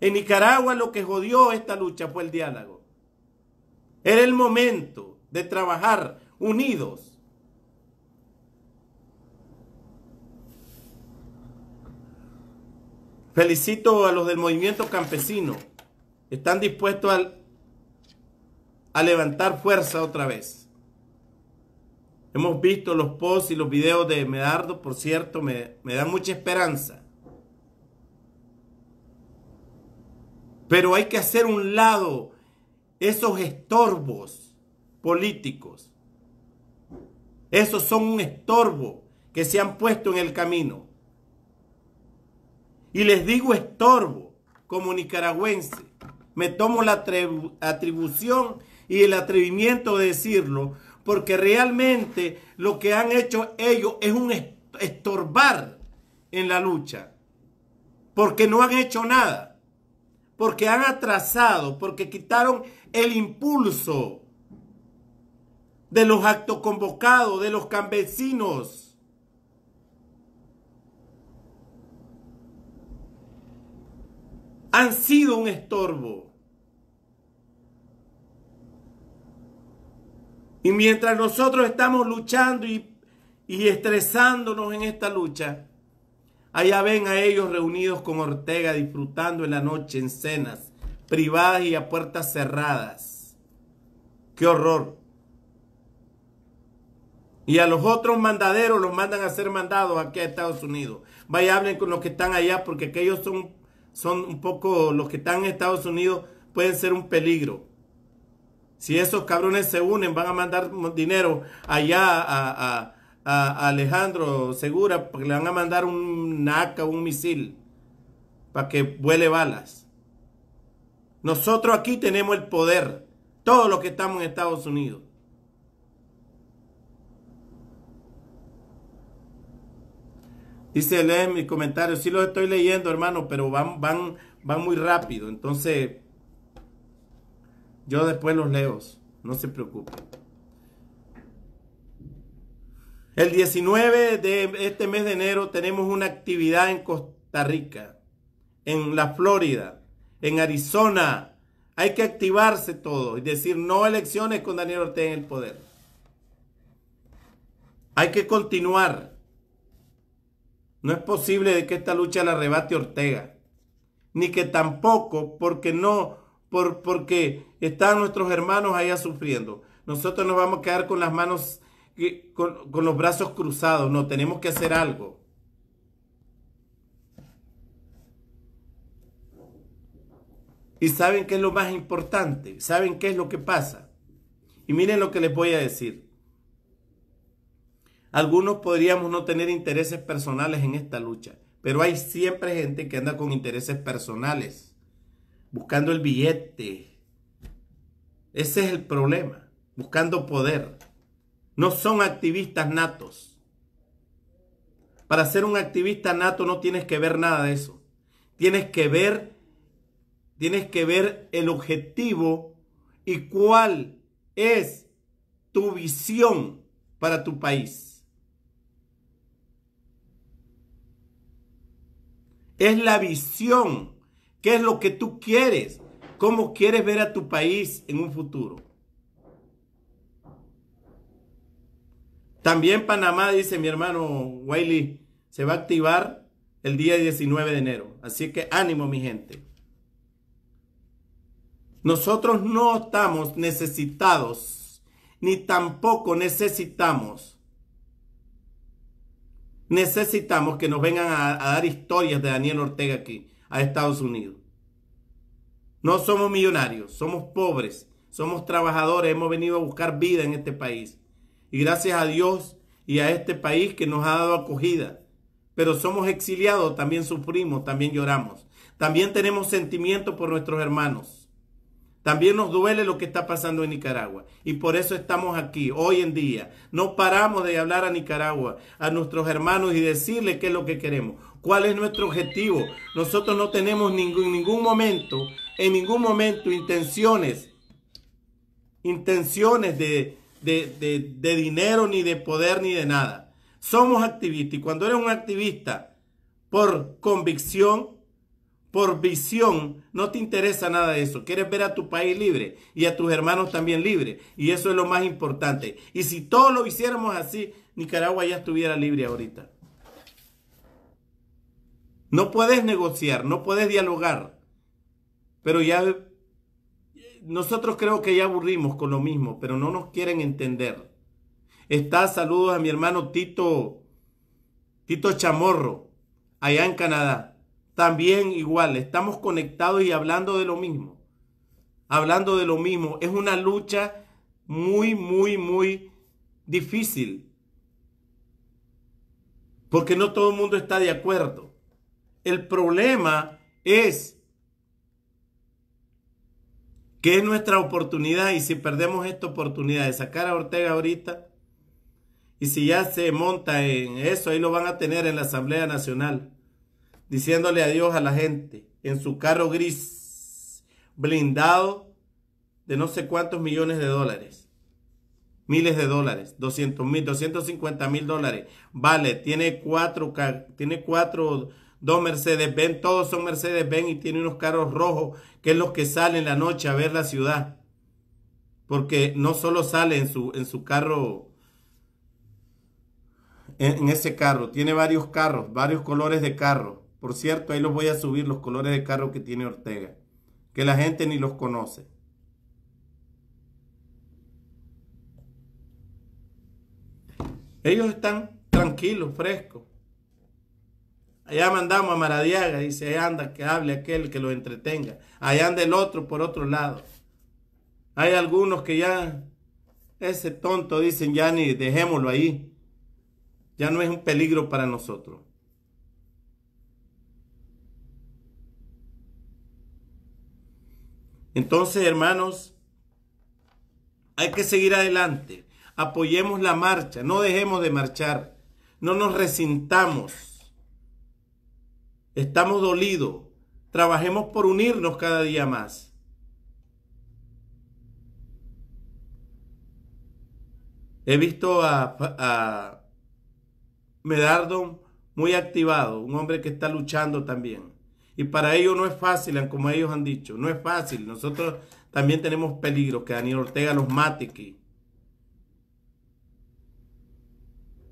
A: En Nicaragua lo que jodió esta lucha fue el diálogo. Era el momento de trabajar unidos Felicito a los del movimiento campesino. Están dispuestos a, a levantar fuerza otra vez. Hemos visto los posts y los videos de Medardo, por cierto, me, me da mucha esperanza. Pero hay que hacer un lado esos estorbos políticos. Esos son un estorbo que se han puesto en el camino. Y les digo estorbo como nicaragüense. Me tomo la atribución y el atrevimiento de decirlo, porque realmente lo que han hecho ellos es un estorbar en la lucha, porque no han hecho nada, porque han atrasado, porque quitaron el impulso de los actos convocados, de los campesinos, han sido un estorbo. Y mientras nosotros estamos luchando y, y estresándonos en esta lucha, allá ven a ellos reunidos con Ortega disfrutando en la noche en cenas privadas y a puertas cerradas. ¡Qué horror! Y a los otros mandaderos los mandan a ser mandados aquí a Estados Unidos. Vaya, hablen con los que están allá porque aquellos son son un poco los que están en Estados Unidos pueden ser un peligro. Si esos cabrones se unen, van a mandar dinero allá a, a, Alejandro Segura, porque le van a mandar un naca un misil, para que vuele balas. Nosotros aquí tenemos el poder, todos los que estamos en Estados Unidos. Dice, lee mis comentarios. Sí los estoy leyendo, hermano, pero van, van, van muy rápido. Entonces, yo después los leo. No se preocupen. El 19 de este mes de enero tenemos una actividad en Costa Rica, en la Florida, en Arizona. Hay que activarse todo y decir no elecciones con Daniel Ortega en el poder. Hay que continuar. No es posible de que esta lucha la rebate Ortega, ni que tampoco porque no, por, porque están nuestros hermanos allá sufriendo. Nosotros nos vamos a quedar con las manos, con, con los brazos cruzados. No, tenemos que hacer algo. Y saben qué es lo más importante, saben qué es lo que pasa. Y miren lo que les voy a decir. Algunos podríamos no tener intereses personales en esta lucha, pero hay siempre gente que anda con intereses personales, buscando el billete. Ese es el problema, buscando poder. No son activistas natos. Para ser un activista nato no tienes que ver nada de eso. Tienes que ver tienes que ver el objetivo y cuál es tu visión para tu país. es la visión. ¿Qué es lo que tú quieres? ¿Cómo quieres ver a tu país en un futuro? También Panamá, dice mi hermano Wiley, se va a activar el día 19 de enero. Así que ánimo, mi gente. Nosotros no estamos necesitados, ni tampoco necesitamos Necesitamos que nos vengan a, dar historias de Daniel Ortega aquí, a Estados Unidos. No somos millonarios, somos pobres, somos trabajadores, hemos venido a buscar vida en este país. Y gracias a Dios y a este país que nos ha dado acogida. Pero somos exiliados, también sufrimos, también lloramos. También tenemos sentimiento por nuestros hermanos. También nos duele lo que está pasando en Nicaragua y por eso estamos aquí hoy en día. No paramos de hablar a Nicaragua, a nuestros hermanos y decirles qué es lo que queremos, cuál es nuestro objetivo. Nosotros no tenemos ningún, ningún momento, en ningún momento intenciones, intenciones de, de dinero, ni de poder, ni de nada. Somos activistas y cuando eres un activista por convicción, por visión, no te interesa nada de eso. Quieres ver a tu país libre y a tus hermanos también libres. Y eso es lo más importante. Y si todos lo hiciéramos así, Nicaragua ya estuviera libre ahorita. No puedes negociar, no puedes dialogar. Pero ya eh, nosotros creo que ya aburrimos con lo mismo, pero no nos quieren entender. Está saludos a mi hermano Tito Tito Chamorro allá en Canadá. También igual, estamos conectados y hablando de lo mismo. Hablando de lo mismo. Es una lucha muy, muy, muy difícil. Porque no todo el mundo está de acuerdo. El problema es que es nuestra oportunidad y si perdemos esta oportunidad de sacar a Ortega ahorita, y si ya se monta en eso, ahí lo van a tener en la Asamblea Nacional diciéndole adiós a la gente en su carro gris, blindado de no sé cuántos millones de dólares. Miles de dólares, 200 mil, 250 mil dólares. Vale, tiene cuatro, tiene cuatro, dos Mercedes Benz, todos son Mercedes Benz y tiene unos carros rojos, que es los que salen la noche a ver la ciudad. Porque no solo sale en su, en su carro, en, en ese carro, tiene varios carros, varios colores de carro por cierto, ahí los voy a subir los colores de carro que tiene Ortega, que la gente ni los conoce. Ellos están tranquilos, frescos. Allá mandamos a Maradiaga, dice, ahí anda, que hable aquel que lo entretenga. Allá anda el otro por otro lado. Hay algunos que ya, ese tonto, dicen, ya ni dejémoslo ahí. Ya no es un peligro para nosotros. Entonces, hermanos, hay que seguir adelante. Apoyemos la marcha, no dejemos de marchar, no nos resintamos. Estamos dolidos, trabajemos por unirnos cada día más. He visto a, a Medardo muy activado, un hombre que está luchando también. Y para ellos no es fácil, como ellos han dicho, no es fácil. Nosotros también tenemos peligro que Daniel Ortega los mate aquí.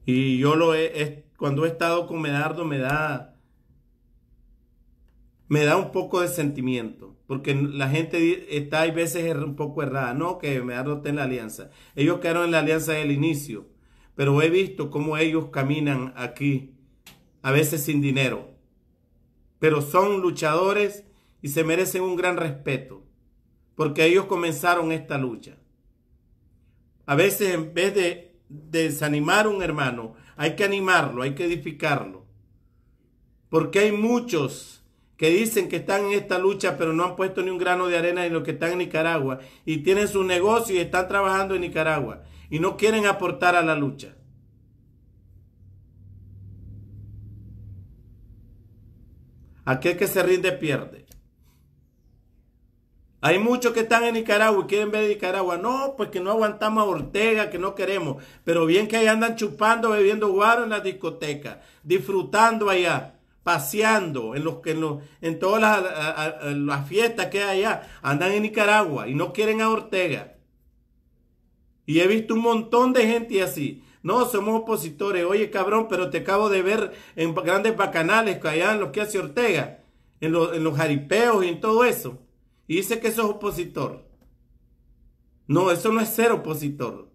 A: Y yo lo he, cuando he estado con Medardo me da, me da un poco de sentimiento. Porque la gente está, a veces, er, un poco errada. No, que Medardo está en la alianza. Ellos quedaron en la alianza del inicio. Pero he visto cómo ellos caminan aquí, a veces sin dinero pero son luchadores y se merecen un gran respeto, porque ellos comenzaron esta lucha. A veces en vez de desanimar a un hermano, hay que animarlo, hay que edificarlo, porque hay muchos que dicen que están en esta lucha, pero no han puesto ni un grano de arena en lo que están en Nicaragua, y tienen su negocio y están trabajando en Nicaragua, y no quieren aportar a la lucha. Aquel que se rinde pierde. Hay muchos que están en Nicaragua y quieren ver Nicaragua. No, pues que no aguantamos a Ortega, que no queremos. Pero bien que ahí andan chupando, bebiendo guaro en la discoteca. disfrutando allá, paseando en, los, en todas las fiestas que hay allá. Andan en Nicaragua y no quieren a Ortega. Y he visto un montón de gente así. No, somos opositores. Oye, cabrón, pero te acabo de ver en grandes bacanales, allá en los que hace Ortega, en, los jaripeos y en todo eso. Y dice que es opositor. No, eso no es ser opositor.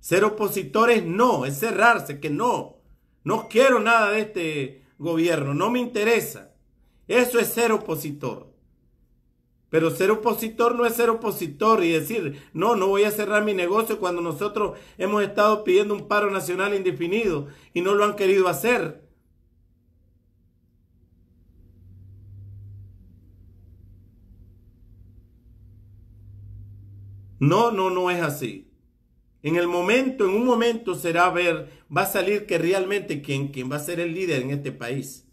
A: Ser opositor es no, es cerrarse, que no. No quiero nada de este gobierno, no me interesa. Eso es ser opositor. Pero ser opositor no es ser opositor y decir, no, no voy a cerrar mi negocio cuando nosotros hemos estado pidiendo un paro nacional indefinido y no lo han querido hacer. No, no, no es así. En el momento, en un momento será ver, va a salir que realmente quien, quien va a ser el líder en este país.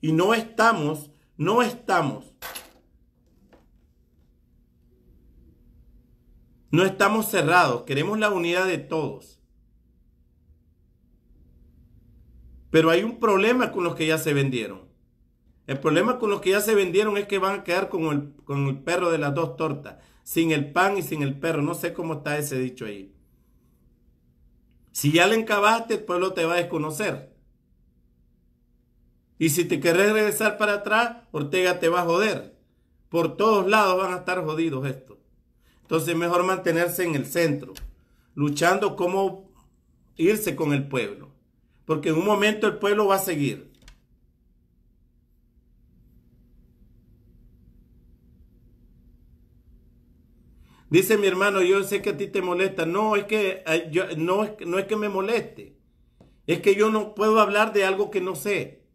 A: Y no estamos, no estamos No estamos cerrados, queremos la unidad de todos. Pero hay un problema con los que ya se vendieron. El problema con los que ya se vendieron es que van a quedar con el, el perro de las dos tortas, sin el pan y sin el perro. No sé cómo está ese dicho ahí. Si ya le encabaste, el pueblo te va a desconocer. Y si te querés regresar para atrás, Ortega te va a joder. Por todos lados van a estar jodidos estos. Entonces es mejor mantenerse en el centro, luchando cómo irse con el pueblo. Porque en un momento el pueblo va a seguir. Dice mi hermano, yo sé que a ti te molesta. No, es que eh, yo, no, no es que me moleste. Es que yo no puedo hablar de algo que no sé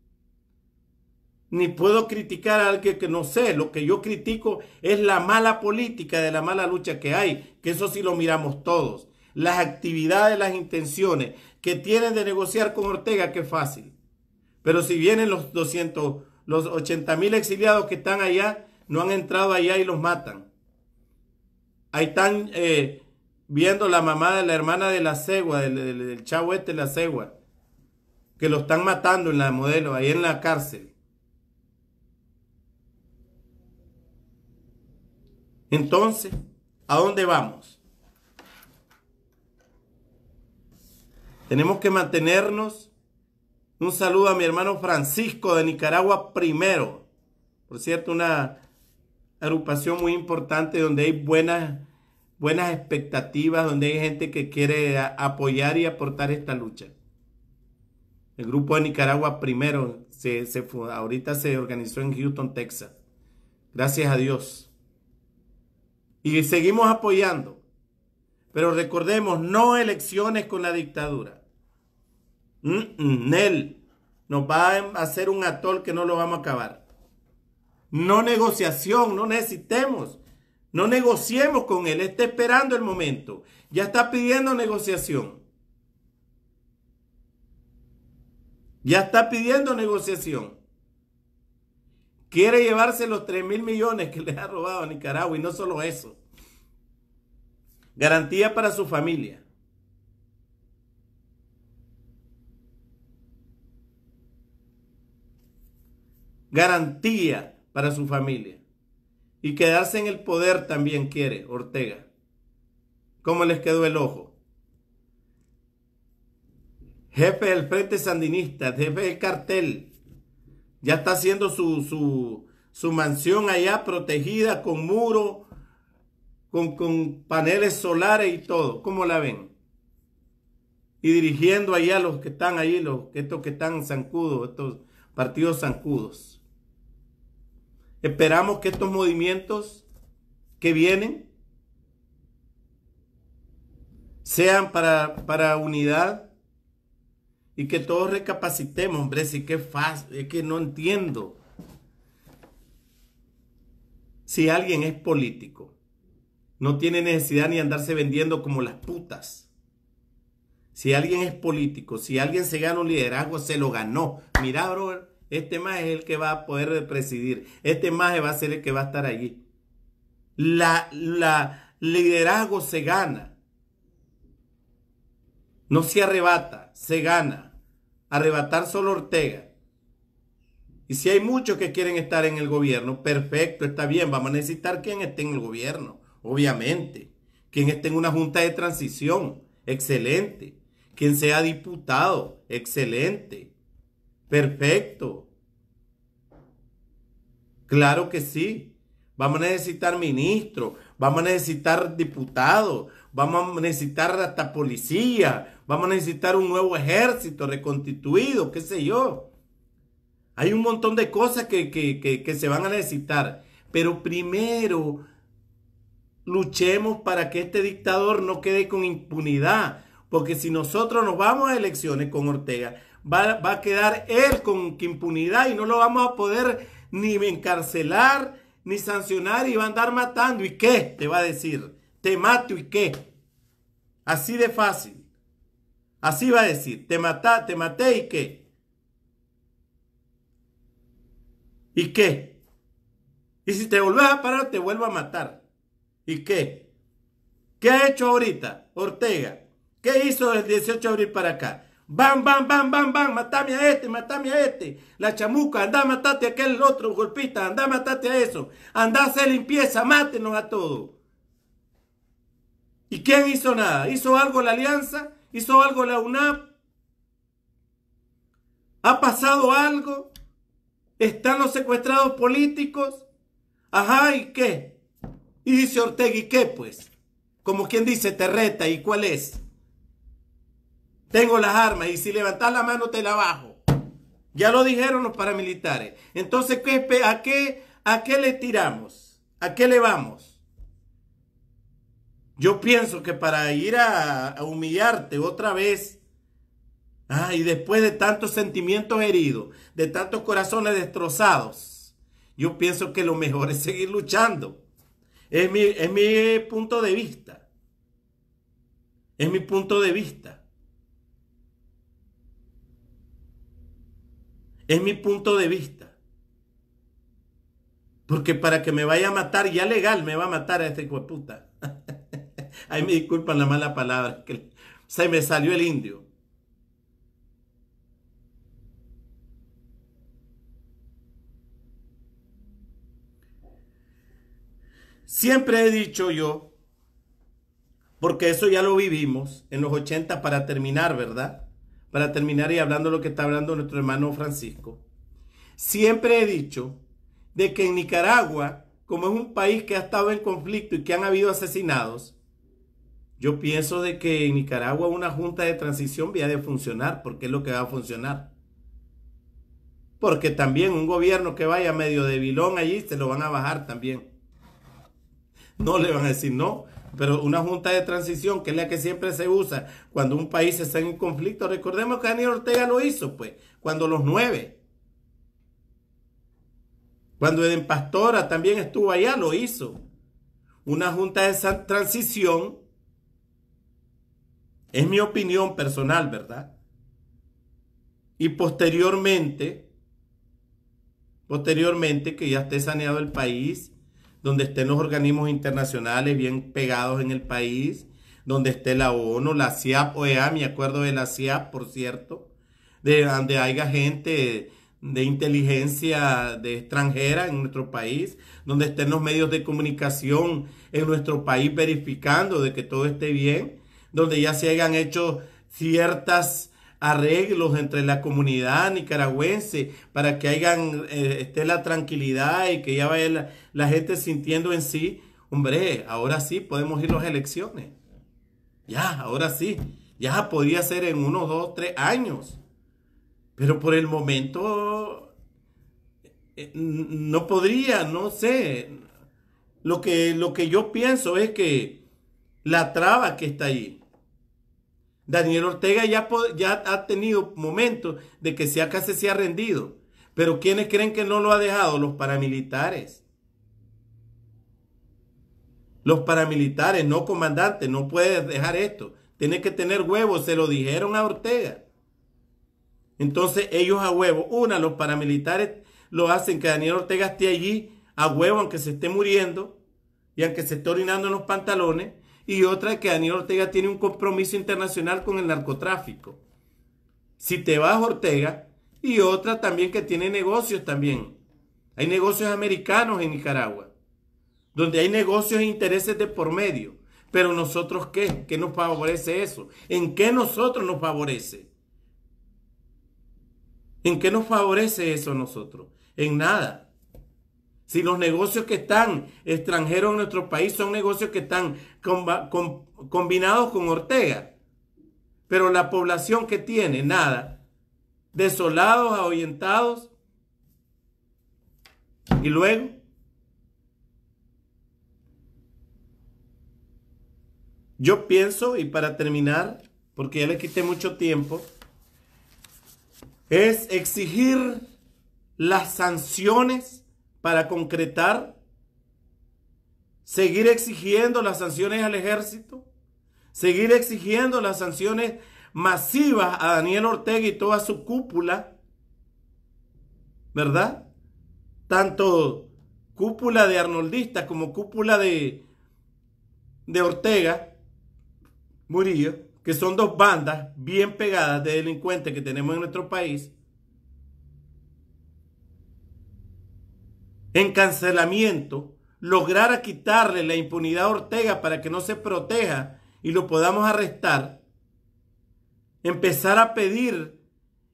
A: ni puedo criticar a alguien que no sé. Lo que yo critico es la mala política de la mala lucha que hay, que eso sí lo miramos todos. Las actividades, las intenciones que tienen de negociar con Ortega, qué fácil. Pero si vienen los 200, los 80 mil exiliados que están allá, no han entrado allá y los matan. Ahí están eh, viendo la mamá de la hermana de la cegua, del, del, del chavo este de la cegua, que lo están matando en la modelo, ahí en la cárcel. Entonces, ¿a dónde vamos? Tenemos que mantenernos. Un saludo a mi hermano Francisco de Nicaragua primero. Por cierto, una agrupación muy importante donde hay buenas, buenas expectativas, donde hay gente que quiere apoyar y aportar esta lucha. El grupo de Nicaragua primero se, ahorita se organizó en Houston, Texas. Gracias a Dios. Y seguimos apoyando. Pero recordemos, no elecciones con la dictadura. Nel nos va em, a hacer un atol que no lo vamos a acabar. No negociación, no necesitemos. No negociemos con él, está esperando el momento. Ya está pidiendo negociación. Ya está pidiendo negociación. Quiere llevarse los 3 mil millones que le ha robado a Nicaragua y no solo eso. Garantía para su familia. Garantía para su familia. Y quedarse en el poder también quiere Ortega. ¿Cómo les quedó el ojo? Jefe del Frente Sandinista, jefe del cartel, ya está haciendo su, mansión allá protegida con muro, con, paneles solares y todo. ¿Cómo la ven? Y dirigiendo allá a los que están ahí, los, estos que están zancudos, estos partidos zancudos. Esperamos que estos movimientos que vienen sean para, para unidad, y que todos recapacitemos, hombre, si que fácil, es que no entiendo. Si alguien es político, no tiene necesidad ni andarse vendiendo como las putas. Si alguien es político, si alguien se gana un liderazgo, se lo ganó. Mira, brother, este más es el que va a poder presidir. Este más va a ser el que va a estar allí. La, la liderazgo se gana. No se arrebata, se gana. Arrebatar solo Ortega. Y si hay muchos que quieren estar en el gobierno, perfecto, está bien, vamos a necesitar quien esté en el gobierno, obviamente. Quien esté en una junta de transición, excelente. Quien sea diputado, excelente. Perfecto. Claro que sí. Vamos a necesitar ministro, vamos a necesitar diputados, vamos a necesitar hasta policía, Vamos a necesitar un nuevo ejército reconstituido, qué sé yo. Hay un montón de cosas que, se van a necesitar. Pero primero, luchemos para que este dictador no quede con impunidad. Porque si nosotros nos vamos a elecciones con Ortega, va, va, a quedar él con impunidad y no lo vamos a poder ni encarcelar, ni sancionar y va a andar matando. ¿Y qué? Te va a decir. Te mato y qué. Así de fácil. Así va a decir, te maté, te maté y qué. ¿Y qué? Y si te volvés a parar, te vuelvo a matar. ¿Y qué? ¿Qué ha hecho ahorita Ortega? ¿Qué hizo el 18 de abril para acá? Bam, bam, bam, bam, bam, matame a este, matame a este. La chamuca, anda, matate a aquel otro golpita. anda, matate a eso. Anda a hacer limpieza, mátenos a todos. ¿Y quién hizo nada? ¿Hizo algo la alianza? ¿Hizo algo la UNAP? ¿Ha pasado algo? ¿Están los secuestrados políticos? Ajá, ¿y qué? Y dice Ortega, ¿y qué pues? Como quien dice, te reta, ¿y cuál es? Tengo las armas y si levantas la mano te la bajo. Ya lo dijeron los paramilitares. Entonces, a, qué, ¿a qué le tiramos? ¿A qué le vamos? Yo pienso que para ir a, humillarte otra vez, y después de tantos sentimientos heridos, de tantos corazones destrozados, yo pienso que lo mejor es seguir luchando. Es mi, mi punto de vista. Es mi punto de vista. Es mi punto de vista. Porque para que me vaya a matar, ya legal me va a matar a este hijo de puta. Ay, me disculpan la mala palabra, que se me salió el indio. Siempre he dicho yo, porque eso ya lo vivimos en los 80 para terminar, ¿verdad? Para terminar y hablando lo que está hablando nuestro hermano Francisco. Siempre he dicho de que en Nicaragua, como es un país que ha estado en conflicto y que han habido asesinados, yo pienso de que en Nicaragua una junta de transición vía de funcionar, porque es lo que va a funcionar. Porque también un gobierno que vaya medio de vilón allí, se lo van a bajar también. No le van a decir no, pero una junta de transición, que es la que siempre se usa cuando un país está en conflicto. Recordemos que Daniel Ortega lo hizo, pues, cuando los nueve. Cuando en Pastora también estuvo allá, lo hizo. Una junta de transición es mi opinión personal, ¿verdad? Y posteriormente, posteriormente que ya esté saneado el país, donde estén los organismos internacionales bien pegados en el país, donde esté la ONU, la CIAP, OEA, me acuerdo de la CIAP, por cierto, de donde haya gente de inteligencia de extranjera en nuestro país, donde estén los medios de comunicación en nuestro país verificando de que todo esté bien donde ya se hayan hecho ciertas arreglos entre la comunidad nicaragüense para que hayan, eh, esté la tranquilidad y que ya vaya la, gente sintiendo en sí, hombre, ahora sí podemos ir a las elecciones. Ya, ahora sí. Ya podría ser en unos dos, tres años. Pero por el momento eh, no podría, no sé. Lo que, lo que yo pienso es que la traba que está ahí, Daniel Ortega ya, ya ha tenido momentos de que se casi se ha rendido. Pero quienes creen que no lo ha dejado? Los paramilitares. Los paramilitares, no comandante, no puedes dejar esto. tiene que tener huevos, se lo dijeron a Ortega. Entonces ellos a huevo, una, los paramilitares lo hacen que Daniel Ortega esté allí a huevo, aunque se esté muriendo y aunque se esté orinando en los pantalones y otra que Daniel Ortega tiene un compromiso internacional con el narcotráfico. Si te vas Ortega, y otra también que tiene negocios también. Hay negocios americanos en Nicaragua, donde hay negocios e intereses de por medio. Pero nosotros qué? ¿Qué nos favorece eso? ¿En qué nosotros nos favorece? ¿En qué nos favorece eso a nosotros? En nada. Si los negocios que están extranjeros en nuestro país son negocios que están combinados con Ortega, pero la población que tiene nada, desolados, ahuyentados, y luego yo pienso, y para terminar, porque ya le quité mucho tiempo, es exigir las sanciones para concretar, seguir exigiendo las sanciones al ejército, seguir exigiendo las sanciones masivas a Daniel Ortega y toda su cúpula, ¿verdad? Tanto cúpula de Arnoldista como cúpula de, de Ortega, Murillo, que son dos bandas bien pegadas de delincuentes que tenemos en nuestro país, en cancelamiento, lograr quitarle la impunidad a Ortega para que no se proteja y lo podamos arrestar, empezar a pedir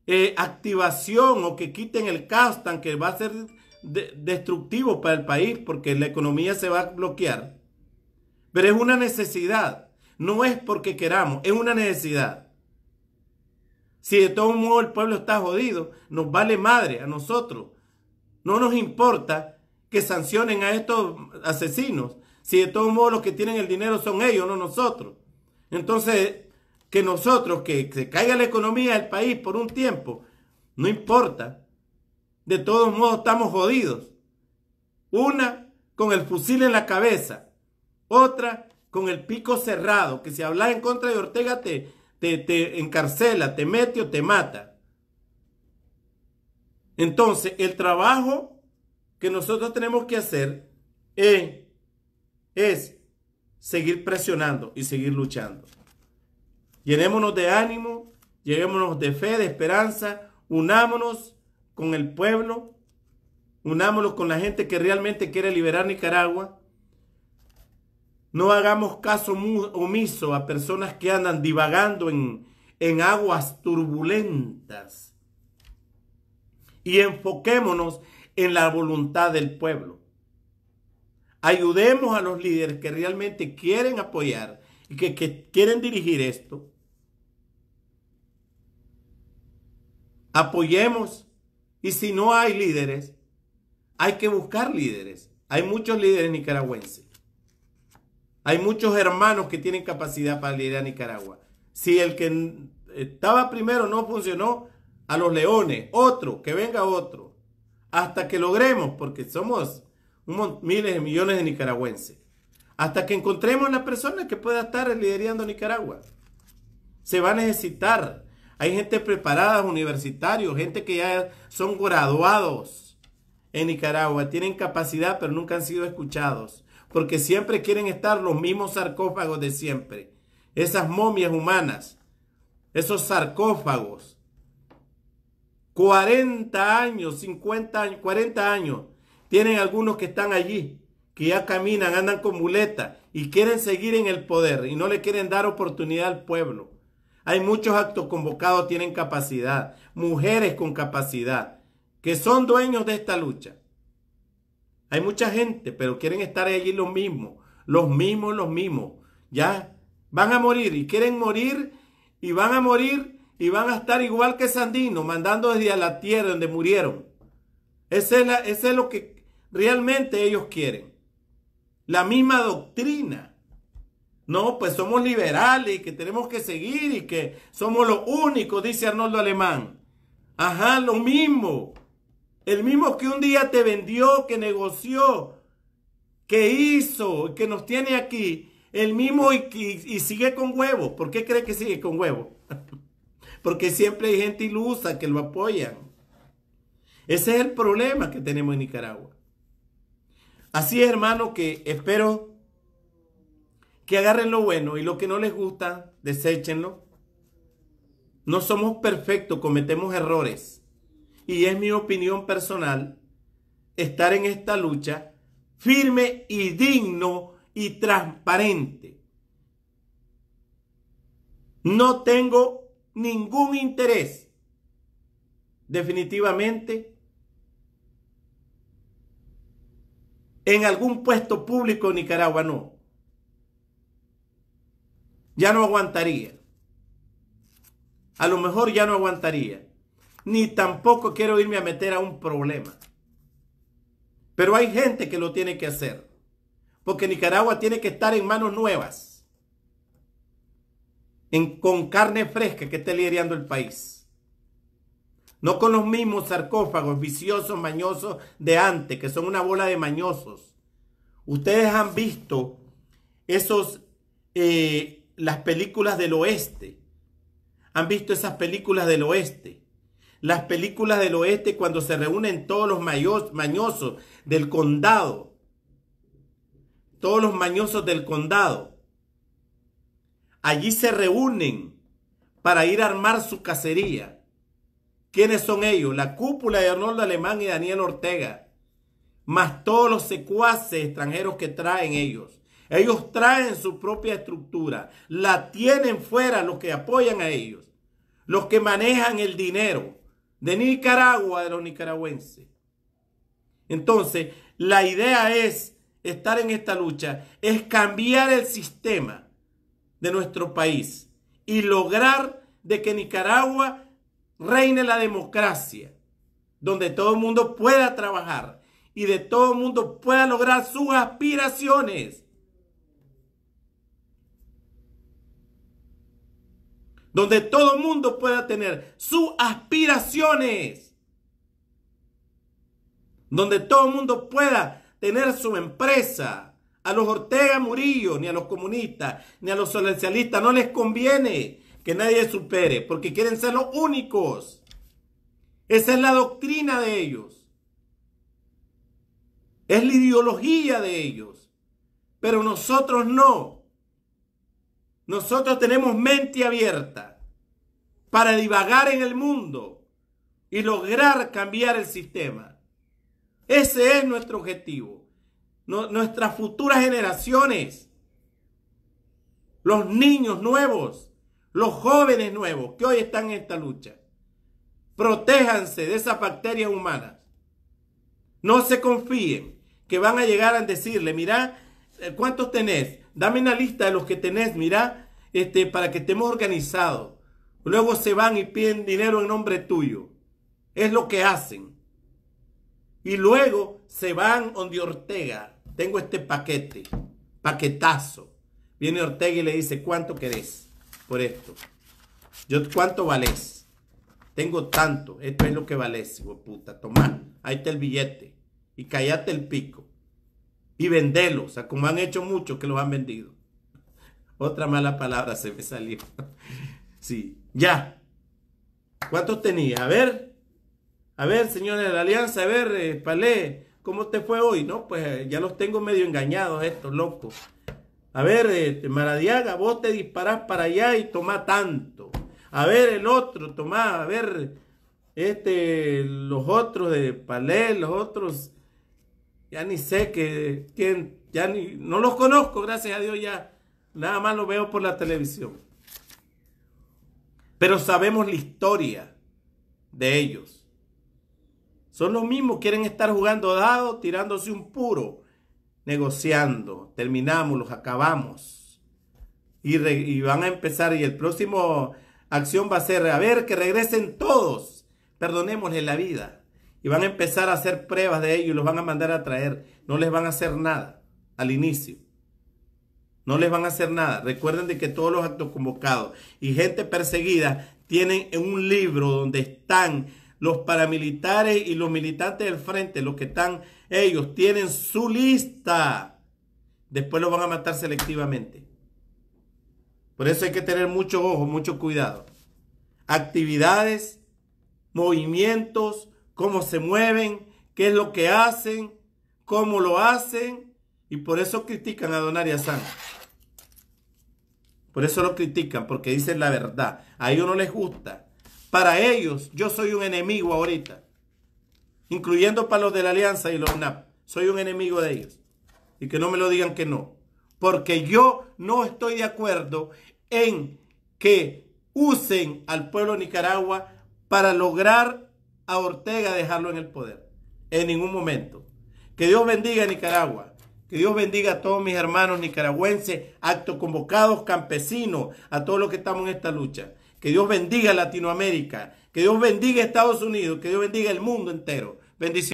A: eh, activación o que quiten el CASTAN que va a ser destructivo para el país porque la economía se va a bloquear. Pero es una necesidad, no es porque queramos, es una necesidad. Si de todo modo el pueblo está jodido, nos vale madre a nosotros no nos importa que sancionen a estos asesinos. Si de todos modos los que tienen el dinero son ellos, no nosotros. Entonces, que nosotros, que se caiga la economía del país por un tiempo, no importa. De todos modos estamos jodidos. Una con el fusil en la cabeza, otra con el pico cerrado, que si hablas en contra de Ortega te, te, te encarcela, te mete o te mata. Entonces, el trabajo que nosotros tenemos que hacer es, seguir presionando y seguir luchando. Llenémonos de ánimo, llenémonos de fe, de esperanza, unámonos con el pueblo, unámonos con la gente que realmente quiere liberar Nicaragua. No hagamos caso omiso a personas que andan divagando en aguas turbulentas y enfoquémonos en la voluntad del pueblo. Ayudemos a los líderes que realmente quieren apoyar y que, quieren dirigir esto. Apoyemos y si no hay líderes, hay que buscar líderes. Hay muchos líderes nicaragüenses. Hay muchos hermanos que tienen capacidad para liderar Nicaragua. Si el que estaba primero no funcionó, a los leones, otro, que venga otro, hasta que logremos, porque somos miles de millones de nicaragüenses, hasta que encontremos la persona que pueda estar liderando Nicaragua. Se va a necesitar. Hay gente preparada, universitarios, gente que ya son graduados en Nicaragua, tienen capacidad, pero nunca han sido escuchados, porque siempre quieren estar los mismos sarcófagos de siempre, esas momias humanas, esos sarcófagos 40 años, 50 años, 40 años. Tienen algunos que están allí, que ya caminan, andan con muleta y quieren seguir en el poder y no le quieren dar oportunidad al pueblo. Hay muchos actos convocados, tienen capacidad, mujeres con capacidad, que son dueños de esta lucha. Hay mucha gente, pero quieren estar allí los mismos, los mismos, los mismos. Ya van a morir y quieren morir y van a morir y van a estar igual que Sandino, mandando desde la tierra donde murieron. Ese es, es lo que realmente ellos quieren. La misma doctrina. No, pues somos liberales y que tenemos que seguir y que somos los únicos, dice Arnoldo Alemán. Ajá, lo mismo. El mismo que un día te vendió, que negoció, que hizo, que nos tiene aquí. El mismo y, y sigue con huevos. ¿Por qué cree que sigue con huevos? porque siempre hay gente ilusa que lo apoyan. Ese es el problema que tenemos en Nicaragua. Así es, hermano, que espero que agarren lo bueno y lo que no les gusta, deséchenlo. No somos perfectos, cometemos errores. Y es mi opinión personal estar en esta lucha firme y digno y transparente. No tengo ningún interés. Definitivamente, en algún puesto público en Nicaragua no. Ya no aguantaría. A lo mejor ya no aguantaría. Ni tampoco quiero irme a meter a un problema. Pero hay gente que lo tiene que hacer. Porque Nicaragua tiene que estar en manos nuevas con carne fresca que está liderando el país. No con los mismos sarcófagos viciosos, mañosos de antes, que son una bola de mañosos. Ustedes han visto esos, eh, las películas del oeste. Han visto esas películas del oeste. Las películas del oeste cuando se reúnen todos los mañosos del condado. Todos los mañosos del condado Allí se reúnen para ir a armar su cacería. ¿Quiénes son ellos? La cúpula de Arnoldo Alemán y Daniel Ortega, más todos los secuaces extranjeros que traen ellos. Ellos traen su propia estructura, la tienen fuera los que apoyan a ellos, los que manejan el dinero de Nicaragua, de los nicaragüenses. Entonces, la idea es estar en esta lucha, es cambiar el sistema de nuestro país y lograr de que Nicaragua reine la democracia, donde todo el mundo pueda trabajar y de todo el mundo pueda lograr sus aspiraciones. Donde todo el mundo pueda tener sus aspiraciones. Donde todo el mundo pueda tener su empresa a los Ortega Murillo, ni a los comunistas, ni a los socialistas. No les conviene que nadie supere, porque quieren ser los únicos. Esa es la doctrina de ellos. Es la ideología de ellos. Pero nosotros no. Nosotros tenemos mente abierta para divagar en el mundo y lograr cambiar el sistema. Ese es nuestro objetivo nuestras futuras generaciones, los niños nuevos, los jóvenes nuevos que hoy están en esta lucha. Protéjanse de esas bacterias humanas. No se confíen que van a llegar a decirle, mira, eh, ¿cuántos tenés? Dame una lista de los que tenés, mira, este, para que estemos organizados. Luego se van y piden dinero en nombre tuyo. Es lo que hacen. Y luego se van donde Ortega tengo este paquete, paquetazo. Viene Ortega y le dice, ¿cuánto querés por esto? Yo, ¿cuánto valés? Tengo tanto, esto es lo que valés, hijo puta. Tomá, ahí está el billete y callate el pico y vendelo, o sea, como han hecho muchos que los han vendido. Otra mala palabra se me salió. (laughs) Sí, ya. ¿Cuántos tenía? A ver, a ver, señores de la Alianza, a ver, eh, Palé, ¿Cómo te fue hoy? No, pues eh, ya los tengo medio engañados estos locos. A ver, este, Maradiaga, vos te disparás para allá y tomá tanto. A ver, el otro, tomá, a ver, este, los otros de Palé, los otros, ya ni sé que, quién, ya ni, no los conozco, gracias a Dios ya, nada más los veo por la televisión. Pero sabemos la historia de ellos. Son los mismos, quieren estar jugando dados, tirándose un puro, negociando. Terminamos, los acabamos. Y, van a empezar, y el próximo acción va a ser, a ver, que regresen todos. Perdonémosles la vida. Y van a empezar a hacer pruebas de ellos y los van a mandar a traer. No les van a hacer nada al inicio. No les van a hacer nada. Recuerden de que todos los actos convocados y gente perseguida tienen un libro donde están los paramilitares y los militantes del frente, los que están, ellos tienen su lista. Después los van a matar selectivamente. Por eso hay que tener mucho ojo, mucho cuidado. Actividades, movimientos, cómo se mueven, qué es lo que hacen, cómo lo hacen. Y por eso critican a Donaria Sánchez. Por eso lo critican, porque dicen la verdad. A ellos no les gusta. Para ellos, yo soy un enemigo ahorita, incluyendo para los de la Alianza y los NAP. Soy un enemigo de ellos. Y que no me lo digan que no. Porque yo no estoy de acuerdo en que usen al pueblo de Nicaragua para lograr a Ortega dejarlo en el poder. En ningún momento. Que Dios bendiga a Nicaragua. Que Dios bendiga a todos mis hermanos nicaragüenses, actos convocados, campesinos, a todos los que estamos en esta lucha. Que Dios bendiga Latinoamérica, que Dios bendiga Estados Unidos, que Dios bendiga el mundo entero. Bendiciones.